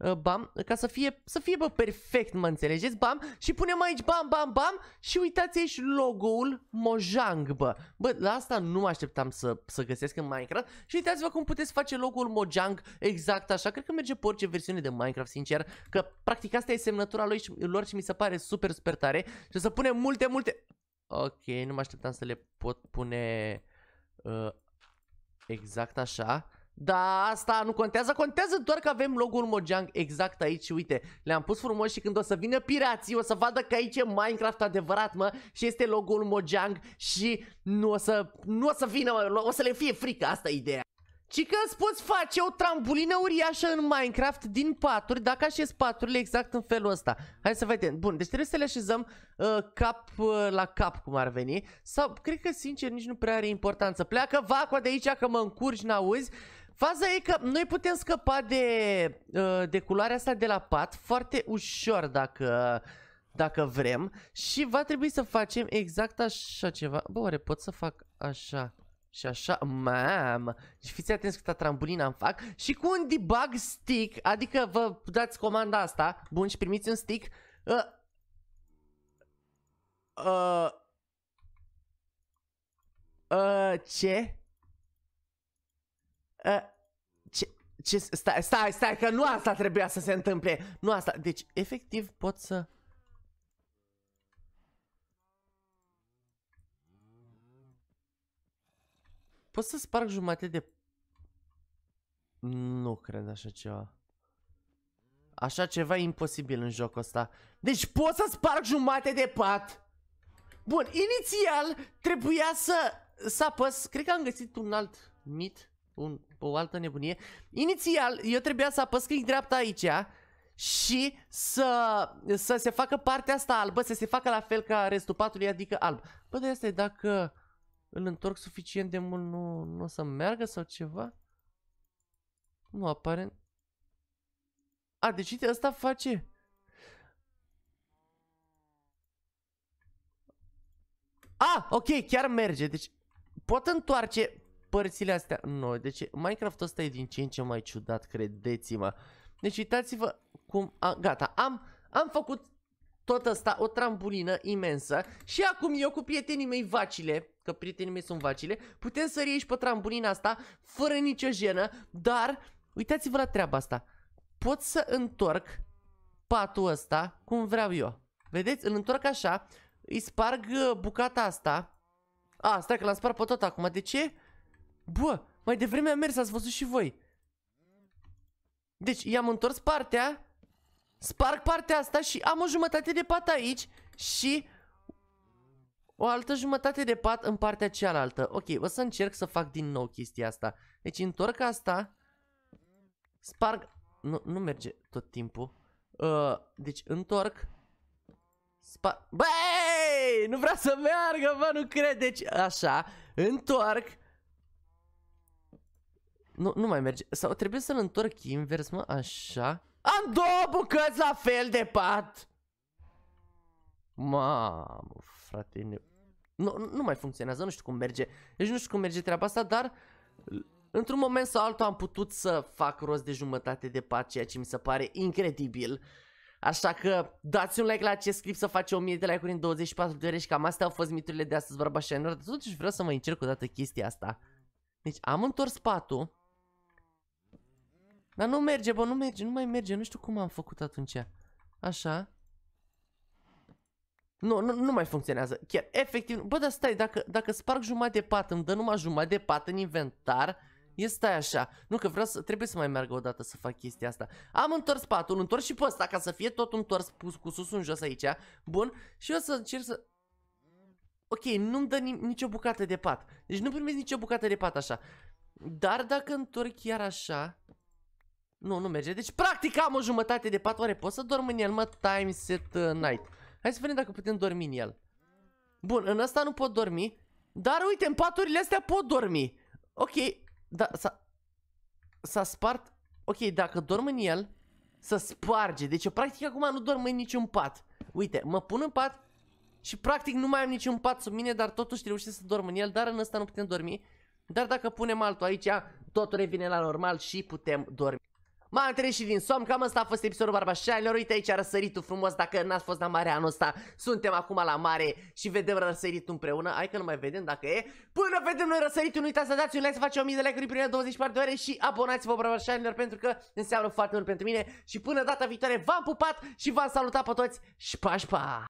Ă, bam, ca să fie, să fie bă, perfect, mă înțelegeți, bam, și punem aici bam, bam, bam și uitați aici logo-ul Mojang, bă. Bă, la asta nu mă așteptam să, să găsesc în Minecraft și uitați-vă cum puteți face logo-ul Mojang exact așa. Cred că merge pe orice versiune de Minecraft, sincer, că practic asta e semnătura lui și, lor și mi se pare super, super tare și o să punem multe, multe... Ok, nu mă așteptam să le pot pune uh, exact așa. Da, asta nu contează, contează doar că avem logo-ul Mojang exact aici și uite, le-am pus frumos și când o să vină pirații o să vadă că aici e Minecraft adevărat, mă, și este logo-ul Mojang și nu o să, nu o să vină, mă, o să le fie frică, asta e ideea. Ci că îți poți face o trambulină uriașă în Minecraft din paturi, dacă așezi paturile exact în felul ăsta. Hai să vedem. Bun, deci trebuie să le așezăm uh, cap uh, la cap, cum ar veni. Sau, cred că, sincer, nici nu prea are importanță. Pleacă vacua de aici, că mă încurci, n-auzi. Uh, Faza e că noi putem scăpa de, uh, de culoarea asta de la pat foarte ușor dacă, dacă vrem și va trebui să facem exact așa ceva. Bă, oare pot să fac așa? Și așa, mam, și fiți atenți câtă trambulina îmi fac Și cu un debug stick, adică vă dați comanda asta Bun, și primiți un stick uh, uh, uh, Ce? Ă, ce, ce, stai, stai, stai, că nu asta trebuia să se întâmple. Nu asta. Deci, efectiv, pot să... Pot să sparg jumate de... Nu cred așa ceva. Așa ceva e imposibil în jocul ăsta. Deci pot să sparg jumate de pat. Bun, inițial trebuia să... Să apăs... Cred că am găsit un alt mit un, o altă nebunie. Inițial, eu trebuia să apăs click dreapta aici și să, să se facă partea asta albă, să se facă la fel ca restul patului, adică alb. Bă, de asta e dacă îl întorc suficient de mult, nu, nu o să meargă sau ceva? Nu, apare. A, deci asta face... A, ok, chiar merge. Deci pot întoarce părțile astea. noi, deci Minecraft ăsta e din ce în ce mai ciudat, credeți-mă. Deci uitați-vă cum... A, gata, am, am făcut tot asta, o trambulină imensă și acum eu cu prietenii mei vacile, că prietenii mei sunt vacile, putem sări aici pe trambulina asta fără nicio jenă, dar uitați-vă la treaba asta. Pot să întorc patul ăsta cum vreau eu. Vedeți? Îl întorc așa, îi sparg uh, bucata asta. A, stai că l-am spart pe tot acum. De ce? Bă, mai devreme am mers, ați văzut și voi. Deci, i-am întors partea, sparg partea asta și am o jumătate de pat aici și o altă jumătate de pat în partea cealaltă. Ok, o să încerc să fac din nou chestia asta. Deci, întorc asta, sparg... Nu, nu merge tot timpul. Uh, deci, întorc, sparg... Băi, nu vreau să meargă, bă, nu cred. Deci, așa, întorc... Nu, nu mai merge. Sau trebuie să-l întorc invers, mă, așa. Am două bucăți la fel de pat! Mamă, frate, ne... nu, nu mai funcționează, nu știu cum merge. Deci nu știu cum merge treaba asta, dar... Într-un moment sau altul am putut să fac rost de jumătate de pat, ceea ce mi se pare incredibil. Așa că dați un like la acest clip să face 1000 de like-uri în 24 de ore și cam astea au fost miturile de astăzi, vorba și Totuși vreau să mă încerc o dată chestia asta. Deci am întors patul, dar nu merge, bă, nu merge, nu mai merge, nu știu cum am făcut atunci. Așa. Nu, nu, nu mai funcționează. Chiar, efectiv, bă, dar stai, dacă, dacă sparg jumătate de pat, îmi dă numai jumătate de pat în inventar, e stai așa. Nu, că vreau să, trebuie să mai meargă o dată să fac chestia asta. Am întors patul, întors și pe ăsta, ca să fie tot întors pus, cu sus în jos aici. Bun, și o să încerc să... Ok, nu-mi dă ni nicio bucată de pat. Deci nu primesc nicio bucată de pat așa. Dar dacă întorc chiar așa... Nu, nu merge. Deci, practic, am o jumătate de patru ore. Pot să dorm în el, mă, time set uh, night. Hai să vedem dacă putem dormi în el. Bun, în asta nu pot dormi. Dar, uite, în paturile astea pot dormi. Ok, da, s-a... S-a spart... Ok, dacă dorm în el, să sparge. Deci, eu, practic, acum nu dorm în niciun pat. Uite, mă pun în pat și, practic, nu mai am niciun pat sub mine, dar totuși reușesc să dorm în el, dar în ăsta nu putem dormi. Dar dacă punem altul aici, totul revine la normal și putem dormi. M-am trezit din somn, cam asta a fost episodul Barbașanilor, uite aici răsăritul frumos, dacă n-ați fost la mare anul ăsta, suntem acum la mare și vedem răsăritul împreună, hai că nu mai vedem dacă e. Până vedem noi răsăritul, nu uitați să dați un like, să facem 1000 de like-uri prin 24 de ore și abonați-vă Barbașanilor pentru că înseamnă foarte mult pentru mine și până data viitoare v-am pupat și v-am salutat pe toți și pa, pa!